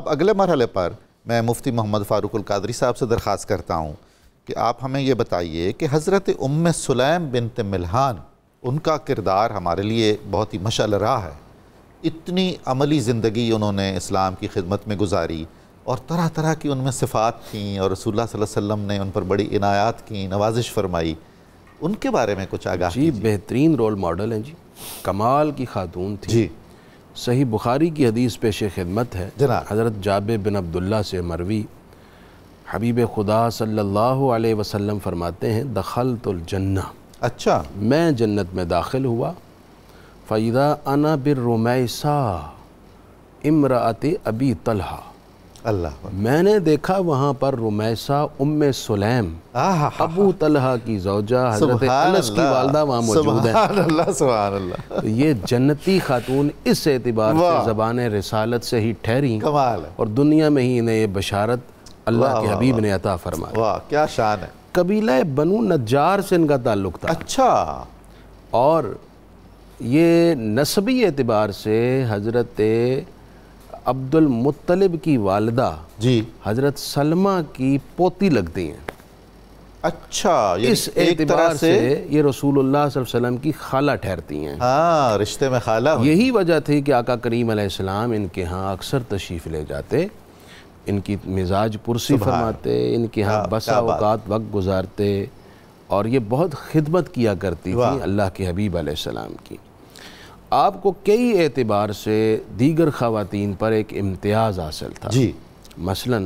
अब अगले मरहले पर मैं मुफ्ती मोहम्मद फ़ारूक साहब से दरख्वास्त करता हूँ कि आप हमें ये बताइए कि हज़रत उम सुलैम बिन मिलहान उनका किरदार हमारे लिए बहुत ही मशल रहा है इतनी अमली ज़िंदगी उन्होंने इस्लाम की खिदमत में गुजारी और तरह तरह की उनमें सिफ़ात थी और रसूल वसम ने उन पर बड़ी इनायात की नवाजिश फरमाई उनके बारे में कुछ आगाह जी बेहतरीन रोल मॉडल हैं जी कमाल की खातून थी जी सही बुखारी की हदीस पेश खिदमत है हज़रत जाब बिन अब्दुल्ला से मरवी हबीब खुदा सल्लल्लाहु अलैहि वसल्लम फरमाते हैं दखल तो जन्ना अच्छा मैं जन्नत में दाखिल हुआ फ़ैदा अना बिरमैसा इमरात अबी तलहा अल्लाह मैंने देखा वहाँ पर रुमैसा उम्म सुलेम अबू तलहा की जौजा हजरत अनस की वालदा वहाँ मौजूद हैं तो ये जन्नती खातून इस एतबार से ज़बान रसालत से ही ठहरी और दुनिया में ही इन्हें ये बशारत अल्लाह के हबीब ने अता फरमाया वाह क्या शान है कबीला बनू नजार से इनका ताल्लुक था अच्छा और ये नस्बी एतबार से हज़रत मुत्तलिब की वालदा जी हज़रत सलमा की पोती लगती हैं अच्छा इस एतबार से, से ये रसूलुल्लाह वसल्लम की खाला ठहरती हैं हाँ रिश्ते में खाला यही वजह थी कि आका करीम अलैहिस्सलाम इनके यहाँ अक्सर तशरीफ़ ले जाते इनकी मिजाज पुरसी फरमाते इनके यहाँ हाँ, बसा अवकात वक्त गुजारते और ये बहुत खिदमत किया करती थी अल्लाह के हबीब आसमाम की आपको कई एतबार से दीगर खातन पर एक इम्तियाज़ हासिल था जी मसला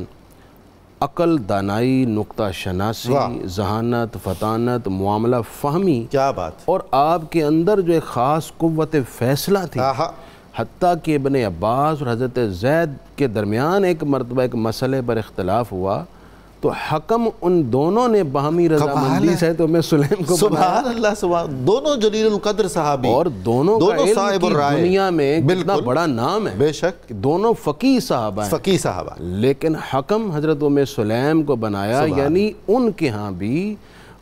अकल दानाई नुकता शनासी जहानत फतानत मामला फहमी क्या बात और आपके अंदर जो एक ख़ास कुत फैसला थी हती कि बन अब्बास और हज़रत जैद के दरमियान एक मरतबा एक मसले पर इख्तलाफ हुआ तो हकम उन दोनों ने बाहमी रजामंदी से तो मैं सुलेम को सुभान अल्लाह सुभान दोनों जलील अल कद्र साहबी और दोनों दोनों साहिब राय दुनिया में कितना बड़ा नाम है बेशक दोनों फ़की साहबा फ़की साहबा लेकिन हकम हजरत उम्मे सुलेम को बनाया यानी उनके यहाँ भी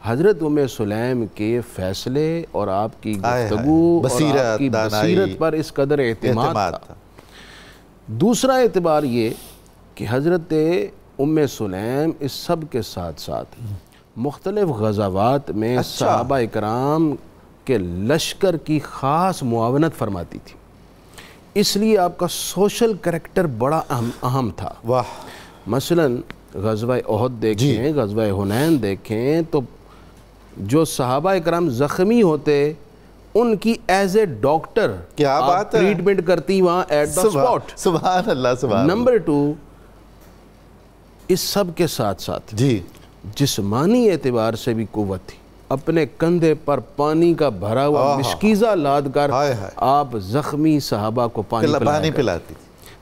हजरत उम्मे सुलेम के फैसले और आपकी गुफ्तगु आपकी बसीरत पर इस कदर एतमाद था दूसरा एतबार ये कि हजरत उम सुलेम इस सब के साथ साथ मुख्तलिफ़ गजावत में अच्छा। सहाबा कराम के लश्कर की ख़ास मुआवनत फरमाती थी इसलिए आपका सोशल करेक्टर बड़ा अहम अहम था वाह मसलन गजवा अहद देखें गजवा हुनैन देखें तो जो सहाबा कराम ज़ख्मी होते उनकी एज ए डॉक्टर क्या बात ट्रीटमेंट करती वहाँ एट द स्पॉट सुबह अल्लाह नंबर टू इस सब के साथ साथ जी जिसमानी एतबार से भी कुत थी अपने कंधे पर पानी का भरा हुआ मिशकीज़ा लाद कर आप ज़ख्मी साहबा को पानी पानी पिलाती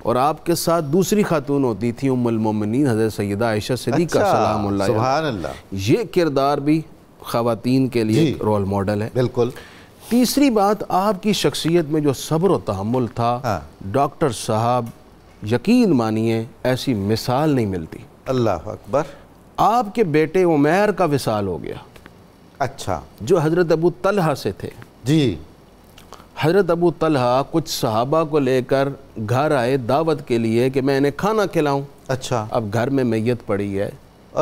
और आपके साथ दूसरी खातून होती थी उमलमोमिन हज़रत सैद आयशा सदी का अच्छा, सलाम ये किरदार भी खातन के लिए रोल मॉडल है बिल्कुल तीसरी बात आपकी शख्सियत में जो सब्र तहमुल था हाँ। डॉक्टर साहब यकीन मानिए ऐसी मिसाल नहीं मिलती अल्लाह अकबर आपके बेटे उमेर का विसाल हो गया अच्छा जो हज़रत अबू तलहा से थे जी हज़रत अबू तलहा कुछ सहाबा को लेकर घर आए दावत के लिए कि मैं इन्हें खाना खिलाऊं अच्छा अब घर में मैयत पड़ी है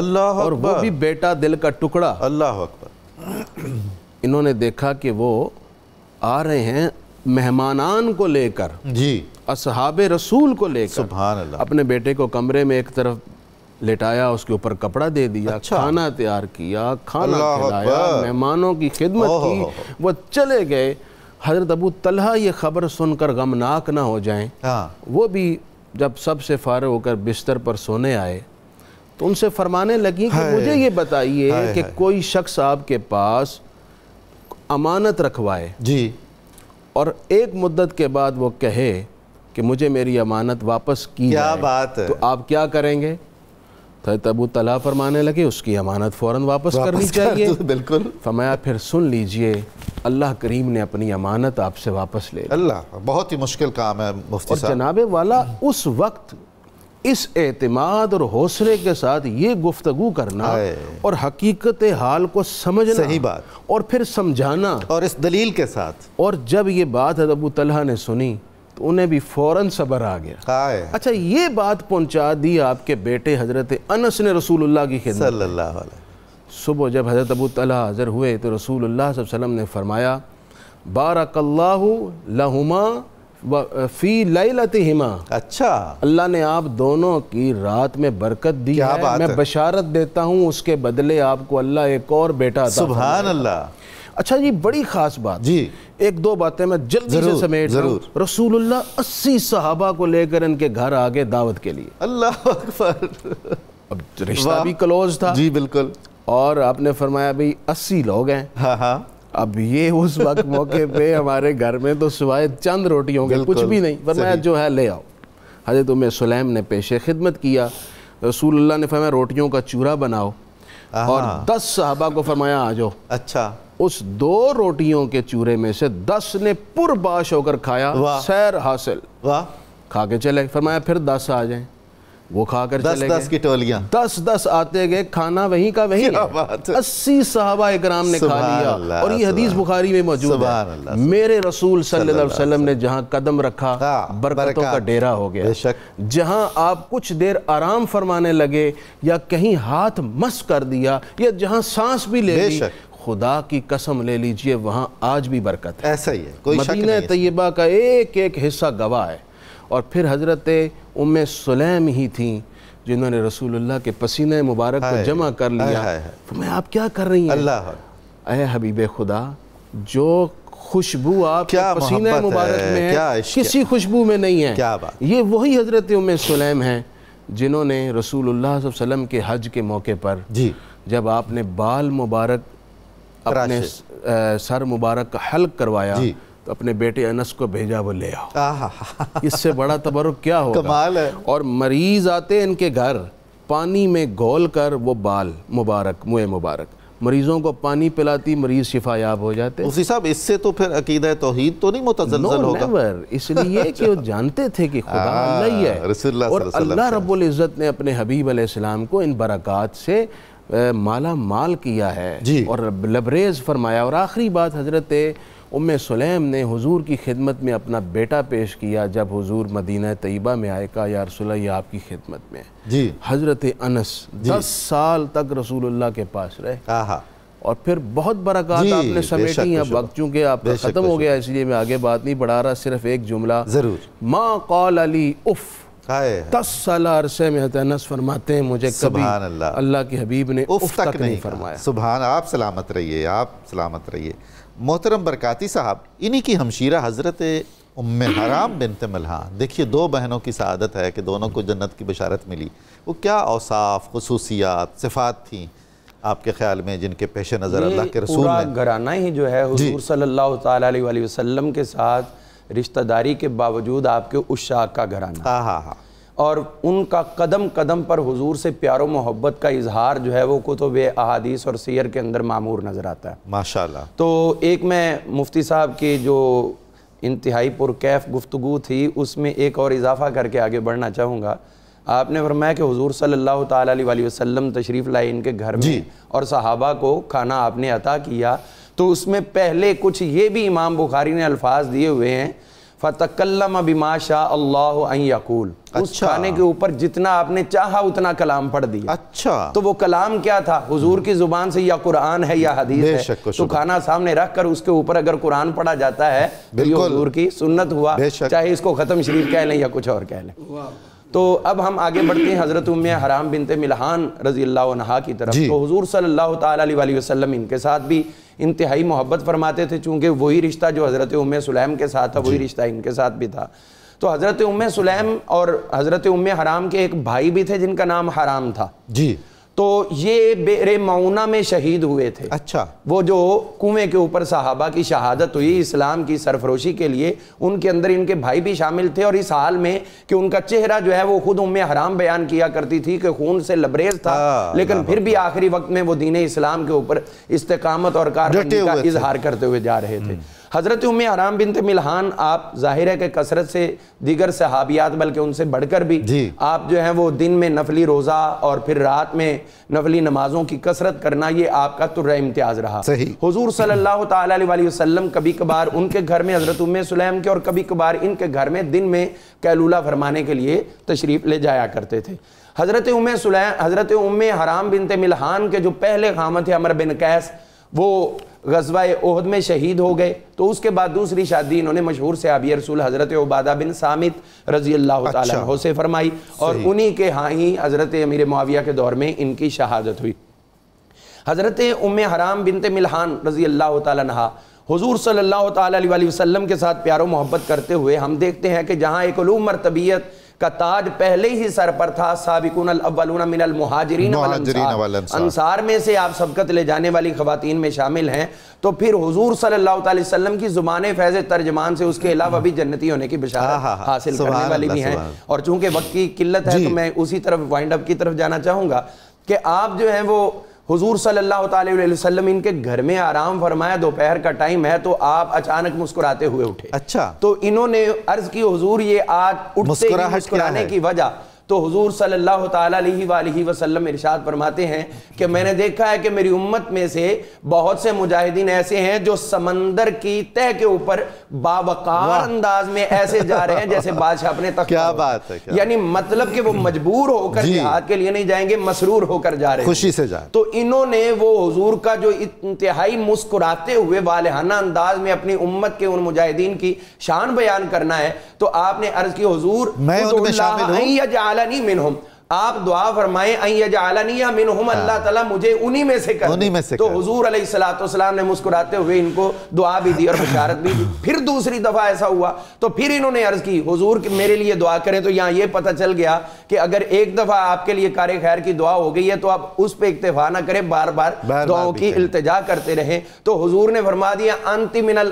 अल्लाह और वो भी बेटा दिल का टुकड़ा अल्लाह अकबर इन्होंने देखा कि वो आ रहे हैं मेहमानान को लेकर जी असहाब रसूल को लेकर अपने बेटे को कमरे में एक तरफ लेटाया उसके ऊपर कपड़ा दे दिया अच्छा। खाना तैयार किया खाना खिलाया मेहमानों की खिदमत की वो चले गए हजरत अबू तलहा ये खबर सुनकर गमनाक ना हो जाएं हाँ। वो भी जब सब से फारग होकर बिस्तर पर सोने आए तो उनसे फरमाने लगी कि मुझे ये बताइए कि कोई शख्स आपके पास अमानत रखवाए जी और एक मुद्दत के बाद वो कहे कि मुझे मेरी अमानत वापस की क्या बात है तो आप क्या करेंगे तब वो तला फरमाने लगे उसकी अमानत फ़ौर वापस, वापस करनी चाहिए बिल्कुल फरमाया फिर सुन लीजिए अल्लाह करीम ने अपनी अमानत आपसे वापस ले अल्लाह बहुत ही मुश्किल काम है मुफ्ती जनाब वाला उस वक्त इस एतमाद और हौसले के साथ ये गुफ्तगु करना और हकीकत हाल को समझना सही बात और फिर समझाना और इस दलील के साथ और जब ये बात अबू तलहा ने सुनी तो उन्हें भी फौरन सबर आ गया अच्छा ये बात पहुंचा दी आपके बेटे हज़रत अनस ने रसूलुल्लाह की खिदमत सुबह जब हज़रत अबू तला हाज़र हुए तो रसूलुल्लाह वसल्लम ने फरमाया बारकल्लाहु लहुमा व फ़ी लैलतिहिमा अच्छा अल्लाह ने आप दोनों की रात में बरकत दी है मैं बशारत देता हूँ उसके बदले आपको अल्लाह एक और बेटा सुबहान अल्लाह अच्छा जी बड़ी खास बात जी एक दो बातें मैं जल्दी से समेट जरूर रसूल अस्सी सहाबा को लेकर इनके घर आ गए दावत के लिए अल्लाह अब रिश्ता भी क्लोज था जी बिल्कुल और आपने फरमाया भाई अस्सी लोग हैं हाँ हाँ अब ये उस वक्त मौके पे हमारे घर में तो सिवाय चंद रोटी होंगे कुछ भी नहीं फरमाया जो है ले आओ हजरत उम सुलैम ने पेशे खिदमत किया रसूल ने फरमाया रोटियों का चूरा बनाओ और दस साहबा को फरमाया आ जाओ अच्छा उस दो रोटियों के चूरे में से दस ने पुरबाश होकर खाया सैर हासिल वाह खा के चले फरमाया फिर दस आ जाए वो खाकर दस चले दस की टोलियां दस दस आते गए खाना वहीं का वहीं अस्सी सहाबा इकराम ने खा लिया और ये हदीस बुखारी में मौजूद है मेरे रसूल सल्लल्लाहु अलैहि वसल्लम ने जहां कदम रखा हाँ, बरकतों का डेरा हो गया जहाँ आप कुछ देर आराम फरमाने लगे या कहीं हाथ मस कर दिया या जहां सांस भी ले ली खुदा की कसम ले लीजिए वहाँ आज भी बरकत है ऐसा ही है कोई मदीना तयबा का एक एक हिस्सा गवाह है और फिर हज़रत उम सुलेम ही थी जिन्होंने रसूलुल्लाह के पसीने मुबारक को जमा कर लिया है, है। तो मैं आप क्या कर रही हैं अल्लाह अः हबीब खुदा जो खुशबू आप क्या पसीने मुबारक में है किसी खुशबू में नहीं है क्या बात ये वही हज़रत उम सुलेम हैं जिन्होंने रसूलुल्लाह वसल्लम के हज के मौके पर जी जब आपने बाल मुबारक अपने सर मुबारक का हल्क करवाया तो अपने बेटे अनस को भेजा वो ले आओ इससे बड़ा तबरुक क्या होगा कमाल है और मरीज आते हैं इनके घर पानी में घोल कर वो बाल मुबारक मुए मुबारक मरीजों को पानी पिलाती मरीज शिफा याब हो जाते उसी साहब इससे तो फिर अकीदा अकीद तोहीद तो नहीं मुतजल no, होगा इसलिए कि वो जानते थे कि खुदा हाँ, अल्लाह ही है और अल्लाह रब्बुल इज़्ज़त ने अपने हबीब अलैहिस्सलाम को इन बरक़ात से माला माल किया है जी और लबरेज फरमाया और आखिरी बात हजरत उम सलेम ने हुजूर की खिदमत में अपना बेटा पेश किया जब हुजूर मदीना तयबा में आए का या आपकी खिदमत में जी हजरत अनस दस साल तक रसूलुल्लाह के पास रहे और फिर बहुत बरकत आपने समेटी है वक्त चूंकि आप ख़त्म हो गया इसलिए मैं आगे बात नहीं बढ़ा रहा सिर्फ एक जुमला ज़रूर माँ कौल अली उफ़ अरसे में हतनस फरमाते हैं मुझे अल्लाह के हबीब ने उफ, तक, तक नहीं, नहीं फरमाया सुबह आप सलामत रहिए आप सलामत रहिए मोहतरम बरकती साहब इन्हीं की हमशीरा हज़रत उम हराम बिनत मलहान देखिए दो बहनों की शहादत है कि दोनों को जन्नत की बशारत मिली वो क्या औसाफ खसूसियात सिफ़ात थी आपके ख्याल में जिनके पेश नज़र अल्लाह के रसूल घराना ही जो है हजूर सल्लल्लाहु अलैहि वसल्लम के साथ रिश्तेदारी के बावजूद आपके उस शाह का घराना हाँ, हाँ हाँ और उनका कदम कदम पर हुजूर से प्यारो मोहब्बत का इजहार जो है वो कुतुब तो अहादीस और सैर के अंदर मामूर नज़र आता है माशाल्लाह तो एक मैं मुफ्ती साहब की जो इंतहाई पुरकैफ़ गुफ्तु थी उसमें एक और इजाफ़ा करके आगे बढ़ना चाहूँगा आपने फरमाया कि हजूर सल्लल्लाहु वसल्लम तशरीफ़ लाए इनके घर में और सहाबा को खाना आपने अता किया तो उसमें पहले कुछ ये भी इमाम बुखारी ने अल्फाज दिए हुए हैं फ़तकल्लम बिमा शाह अल्लाह यकूल अच्छा। उस खाने के ऊपर जितना आपने चाहा उतना कलाम पढ़ दिया अच्छा तो वो कलाम क्या था हुजूर की जुबान से या कुरान है या हदीस है तो खाना सामने रख कर उसके ऊपर अगर कुरान पढ़ा जाता है तो हुजूर की सुन्नत हुआ चाहे इसको ख़त्म शरीफ कह लें या कुछ और कह लें तो अब हम आगे बढ़ते हैं हज़रत उम हराम बिनते मिलहान रजी अल्लाह की तरफ तो हजूर सल्ला वसम इनके साथ भी इंतहाई मोहब्बत फरमाते थे चूँकि वही रिश्ता जो हज़रत उम सुलैम के साथ था वही रिश्ता इनके साथ भी था तो हज़रत उम सुलैम और हज़रत उम हराम के एक भाई भी थे जिनका नाम हराम था जी तो ये बेरे मऊना में शहीद हुए थे अच्छा वो जो कुएं के ऊपर साहबा की शहादत हुई इस्लाम की सरफरोशी के लिए उनके अंदर इनके भाई भी शामिल थे और इस हाल में कि उनका चेहरा जो है वो खुद उम्मे हराम बयान किया करती थी कि खून से लबरेज था आ, हाँ, लेकिन फिर भी आखिरी वक्त में वो दीन इस्लाम के ऊपर इस्तकामत और कार का इजहार करते हुए जा रहे थे हम्म। हज़रत उम आराम बिन तमिलहान आप जाहिर है कि कसरत से दीगर सहाबियात बल्कि उनसे बढ़कर भी आप जो है वो दिन में नफली रोज़ा और फिर रात में नफली नमाजों की कसरत करना ये आपका तुर्र इम्तियाज़ रहा सही हजूर सल्ला तसलम कभी कभार उनके घर में हज़रत उम सुम के और कभी कभार इनके घर में दिन में कैलूला फरमाने के लिए तशरीफ़ ले जाया करते थे हज़रत उम सुलैम हज़रत उम हराम बिन तमिलहान के जो पहले खामत है अमर बिन कैस वो गजवा ओहद में शहीद हो गए तो उसके बाद दूसरी शादी इन्होंने मशहूर से आबी रसूल हज़रत उबादा बिन सामित रजी अल्लाह अच्छा। से फरमाई और उन्हीं के हाँ ही हज़रत अमीर मुआविया के दौर में इनकी शहादत हुई हज़रत उम हराम बिन तिलहान रजी अल्लाह तहा हजूर सल्ला वसम के साथ प्यारो मोहब्बत करते हुए हम देखते हैं कि जहाँ एक मरतबीत का ताज पहले ही सर पर था सबकुन अव्वलून मिनल मुहाजरीन अंसार में से आप सबकत ले जाने वाली खवातीन में शामिल हैं तो फिर हुजूर सल्लल्लाहु अलैहि वसल्लम की जुबान फैज़ तर्जमान से उसके अलावा भी जन्नती होने की बशारत हाँ, हाँ, हाँ। हासिल करने वाली भी हैं और चूंकि वक्त की किल्लत है तो मैं उसी तरफ वाइंड अप की तरफ जाना चाहूंगा कि आप जो है वो हुजूर सल्लल्लाहु अलैहि वसल्लम इनके घर में आराम फरमाया दोपहर का टाइम है तो आप अचानक मुस्कुराते हुए उठे अच्छा तो इन्होंने अर्ज की हुजूर ये आज उठते मुस्कुराने की वजह तो हुजूर सल्लल्लाहु अलैहि वसल्लम इरशाद फरमाते हैं कि मैंने देखा है कि मेरी उम्मत में से बहुत से मुजाहिदीन ऐसे हैं जो समंदर की तह के ऊपर बावकार अंदाज में ऐसे जा रहे हैं जैसे बादशाह अपने तक क्या बात है क्या यानी मतलब कि वो मजबूर होकर जिहाद के लिए नहीं जाएंगे मसरूर होकर जा रहे हैं खुशी से जा तो इन्होंने वो हुजूर का जो इंतहाई मुस्कुराते हुए वालहाना अंदाज में अपनी उम्मत के उन मुजाहिदीन की शान बयान करना है तो आपने अर्ज की हजूर मैं उनमें शामिल हूं زعلانين منهم आप दुआ फरमाए मिन हाँ। अल्लाह ताला मुझे उन्हीं में से कर उन्हीं में से तो हजूर सलाम ने मुस्कुराते हुए इनको दुआ भी दी और बशारत भी दी फिर दूसरी दफ़ा ऐसा हुआ तो फिर इन्होंने अर्ज की हजूर मेरे लिए दुआ करें तो यहाँ ये पता चल गया कि अगर एक दफ़ा आपके लिए कार खैर की दुआ हो गई है तो आप उस पर इतफा ना करें बार बार दुआओं की इल्तजा करते रहे तो हजूर ने फरमा दिया अंतिमिन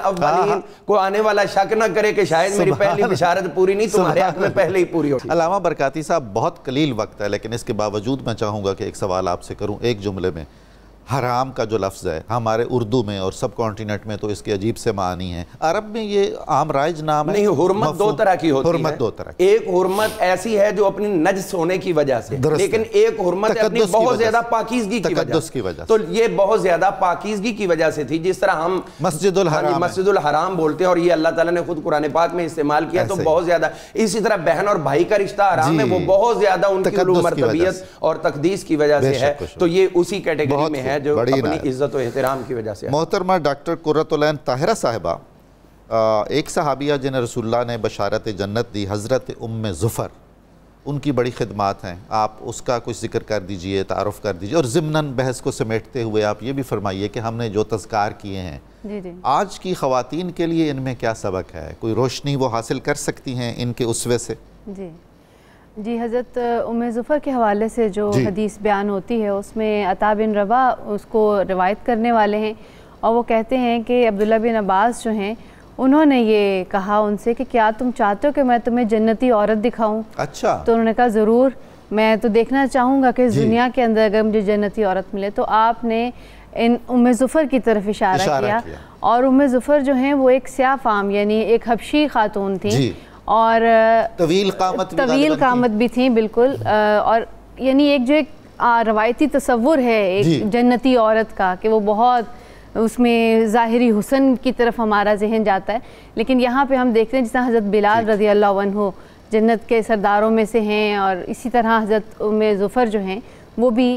को आने वाला शक ना करे कि शायद मेरी पहली बशारत पूरी नहीं तुम्हारे हक में पहले ही पूरी हो अलावा बरकती साहब बहुत कलील वक्त सकता है लेकिन इसके बावजूद मैं चाहूँगा कि एक सवाल आपसे करूँ एक जुमले में हराम का जो लफ्ज़ है हमारे उर्दू में और सब कॉन्टीनेंट में तो इसके अजीब से मानी है अरब में ये आम राइज नाम नहीं हुरमत दो तरह की होती है दो तरह की एक हुरमत ऐसी है जो अपनी नज सोने की वजह से लेकिन एक हुरमत अपनी बहुत ज्यादा पाकिजगी की वजह तो ये बहुत ज्यादा पाकिजगी की वजह से थी जिस तरह हम मस्जिद हाँ मस्जिद हराम बोलते हैं और ये अल्लाह तला ने खुद कुरान पाक में इस्तेमाल किया तो बहुत ज्यादा इसी तरह बहन और भाई का रिश्ता हराम है वो बहुत ज्यादा उनकी तबीयत और तकदीस की वजह से है तो ये उसी कैटेगरी में है हैं जो अपनी इज्जत और एहतराम की वजह से मोहतरमा डॉक्टर कुरतुलैन ताहरा साहबा एक सहाबिया जिन्हें रसुल्ला ने बशारत जन्नत दी हज़रत उम ज़ुफ़र उनकी बड़ी खिदमत हैं आप उसका कुछ जिक्र कर दीजिए तारफ़ कर दीजिए और ज़मना बहस को समेटते हुए आप ये भी फरमाइए कि हमने जो तस्कार किए हैं जी जी। आज की खातन के लिए इनमें क्या सबक है कोई रोशनी वो हासिल कर सकती हैं इनके उसवे से जी जी हज़रत उमे ज़ुफ़र के हवाले से जो हदीस बयान होती है उसमें अता बिन रबा उसको रिवायत करने वाले हैं और वो कहते हैं कि अब्दुल्ला बिन अब्बास जो हैं उन्होंने ये कहा उनसे कि क्या तुम चाहते हो कि मैं तुम्हें जन्नती औरत दिखाऊं अच्छा तो उन्होंने कहा ज़रूर मैं तो देखना चाहूँगा कि दुनिया के अंदर अगर मुझे जन्नती औरत मिले तो आपने इन उम ज़ुफ़र की तरफ इशारा, इशारा किया।, किया और उम ज़ुफ़र जो हैं वो एक स्याह फाम यानी एक हबशी खातून थी और तवील कामत तवील कामत भी थी बिल्कुल और यानी एक जो एक रवायती तस्वुर है एक जन्नती औरत का कि वो बहुत उसमें ज़ाहरी हुसन की तरफ हमारा जहन जाता है लेकिन यहाँ पे हम देखते हैं जिस तरह हज़रत बिलाल रजी अल्लाह हो जन्नत के सरदारों में से हैं और इसी तरह हज़रत में ज़ुफ़र जो हैं वो भी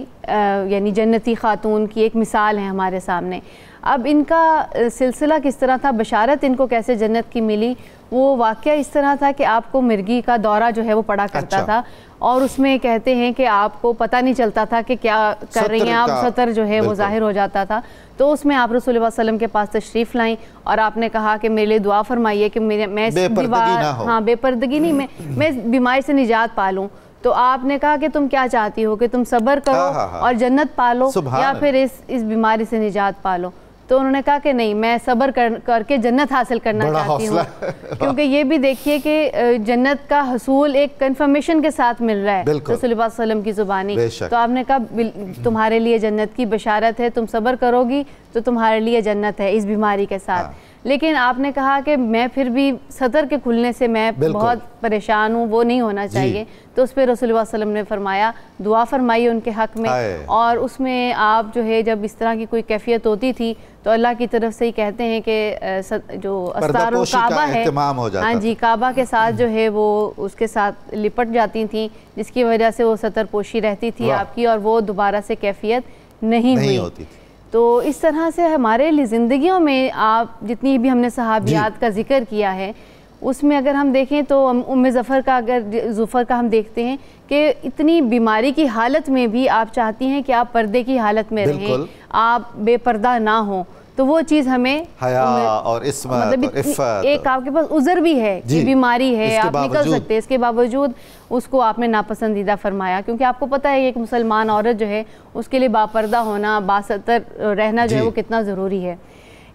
यानी जन्नती ख़ातून की एक मिसाल है हमारे सामने अब इनका सिलसिला किस तरह था बशारत इनको कैसे जन्नत की मिली वो वाक़ इस तरह था कि आपको मिर्गी का दौरा जो है वो पड़ा करता अच्छा। था और उसमें कहते हैं कि आपको पता नहीं चलता था कि क्या कर रही हैं आप सतर जो है वो ज़ाहिर हो जाता था तो उसमें आप रसूल वसलम के पास तशरीफ़ लाई और आपने कहा कि मेरे लिए दुआ फरमाइए कि मेरे मैं बीमार हाँ बेपर्दगी नहीं मैं मैं बीमारी से निजात पा लूँ तो आपने कहा कि तुम क्या चाहती हो कि तुम सब्र करो हाँ, हाँ, हाँ। और जन्नत पालो या फिर इस इस बीमारी से निजात पालो तो उन्होंने कहा कि नहीं मैं सबर कर, करके जन्नत हासिल करना चाहती हूँ क्योंकि ये भी देखिए कि जन्नत का हसूल एक कंफर्मेशन के साथ मिल रहा है रसोल्लाम की ज़ुबानी तो आपने कहा तुम्हारे लिए जन्नत की बशारत है तुम सबर करोगी तो तुम्हारे लिए जन्नत है इस बीमारी के साथ हाँ। लेकिन आपने कहा कि मैं फिर भी सदर के खुलने से मैं बहुत परेशान हूँ वो नहीं होना चाहिए तो उस पर रसोल वसलम ने फरमाया दुआ फरमाई उनके हक में और उसमें आप जो है जब इस तरह की कोई कैफियत होती थी तो अल्लाह की तरफ से ही कहते हैं कि जो अस्तार काबा है हाँ जी काबा के साथ जो है वो उसके साथ लिपट जाती थी जिसकी वजह से वो सतर पोशी रहती थी आपकी और वो दोबारा से कैफियत नहीं, नहीं हुई होती थी तो इस तरह से हमारे लिए ज़िंदगियों में आप जितनी भी हमने सहाबियात का जिक्र किया है उसमें अगर हम देखें तो उम ज़फ़र का अगर जुफ़र का हम देखते हैं कि इतनी बीमारी की हालत में भी आप चाहती हैं कि आप पर्दे की हालत में रहें आप बेपर्दा ना हों तो वो चीज़ हमें हया और मतलब और एक आपके पास उज़र भी है कि बीमारी है आप निकल सकते हैं इसके बावजूद उसको आपने नापसंदीदा फरमाया क्योंकि आपको पता है एक मुसलमान औरत जो है उसके लिए बापर्दा होना बासतर रहना जो है वो कितना ज़रूरी है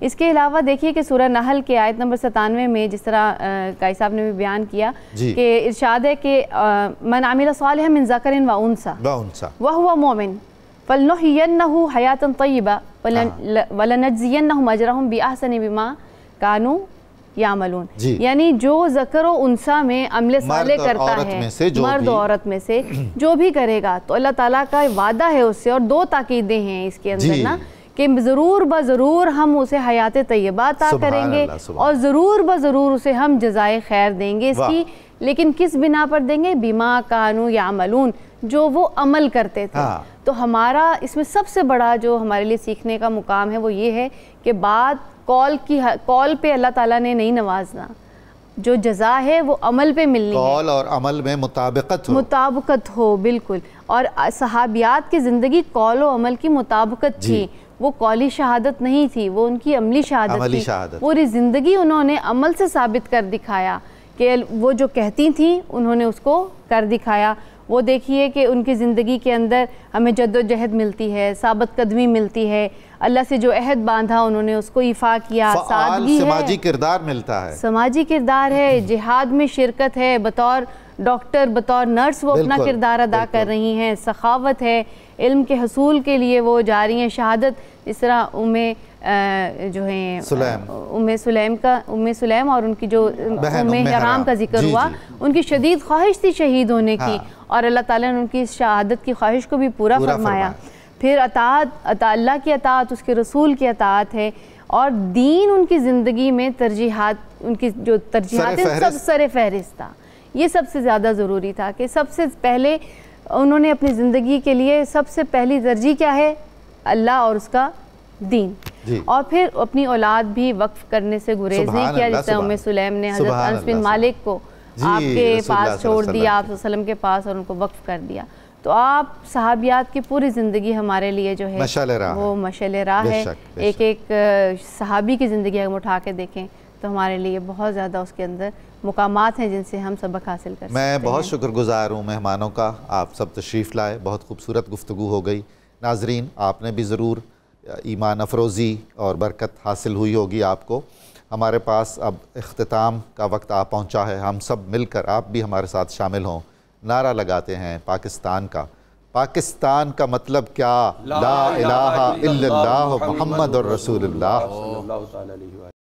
इसके अलावा देखिए कि सूरह नहल के आयत नंबर सतानवे में जिस तरह काई साहब ने भी बयान किया कि इरशाद है कि मन आमिर सवाल है मिन जकर व उनसा वह हुआ मोमिन فلنحيينه حياة طيبة ولنجزينهم أجرهم بأحسن بما कानू यामलून यानी जो जकर उनसा में अमले साले करता है मर्द औरत में से जो भी करेगा तो अल्लाह ताला का वादा है उससे और दो ताकीदे हैं इसके अंदर ना कि ज़रूर ब ज़रूर हम उसे हयात तयबा करेंगे और ज़रूर ब ज़रूर उसे हम जजाय खैर देंगे इसकी लेकिन किस बिना पर देंगे बीमा कानू यामलून जो वो अमल करते थे तो हमारा इसमें सबसे बड़ा जो हमारे लिए सीखने का मुकाम है वो ये है कि बात कॉल की कॉल पे अल्लाह ताला ने नहीं नवाजना जो जजा है वो अमल पे मिलनी कॉल और अमल में मुताबकत हो मुताबकत हो बिल्कुल और सहाबियात की ज़िंदगी कॉल और अमल की मुताबकत थी वो कौली शहादत नहीं थी वो उनकी अमली शहादत अमली थी शहादत। पूरी ज़िंदगी उन्होंने अमल से साबित कर दिखाया कि वो जो कहती थी उन्होंने उसको कर दिखाया वो देखिए कि उनकी ज़िंदगी के अंदर हमें जद्दोजहद मिलती है साबत कदमी मिलती है अल्लाह से जो अहद बांधा उन्होंने उसको इफ़ा किया सादगी समाजी किरदार मिलता है समाजी किरदार है हम्म। जिहाद में शिरकत है बतौर डॉक्टर बतौर नर्स वो अपना किरदार अदा कर रही हैं सखावत है इल्म के हसूल के लिए वो जा रही हैं शहादत इस तरह उमें जो है उम सुलेम का उम सुलेम और उनकी जो उम्मे हराम का जिक्र हुआ उनकी शदीद ख्वाहिश थी शहीद होने की हाँ। और अल्लाह ताला ने उनकी शहादत की ख्वाहिश को भी पूरा, पूरा फरमाया फिर अतात अल्लाह की अतात उसके रसूल की अतात है और दीन उनकी ज़िंदगी में तरजीहत उनकी जो तरजीहत सब सर फहरिस्त था ये सबसे ज़्यादा ज़रूरी था कि सबसे पहले उन्होंने अपनी ज़िंदगी के लिए सबसे पहली तरजीह क्या है अल्लाह और उसका दीन और फिर अपनी औलाद भी वक्फ करने से गुरेज नहीं किया जिस तरह सुलेम ने हजरत मालिक को आपके पास छोड़ दिया आप के पास और उनको वक्फ कर दिया तो आप सहाबियात की पूरी ज़िंदगी हमारे लिए जो है वो मशल राह है एक एक सहाबी की ज़िंदगी हम उठा के देखें तो हमारे लिए बहुत ज़्यादा उसके अंदर मुकाम हैं जिनसे हम सबक हासिल कर मैं बहुत शुक्रगुजार हूँ मेहमानों का आप सब तशरीफ़ लाए बहुत खूबसूरत गुफ्तु हो गई नाजरीन आपने भी ज़रूर ईमान अफरोज़ी और बरकत हासिल हुई होगी आपको हमारे पास अब अख्ताम का वक्त आ पहुँचा है हम सब मिलकर आप भी हमारे साथ शामिल हों नारा लगाते हैं पाकिस्तान का पाकिस्तान का मतलब क्या ला, ला, ला, ला मोहम्मद और रसूलुल्लाह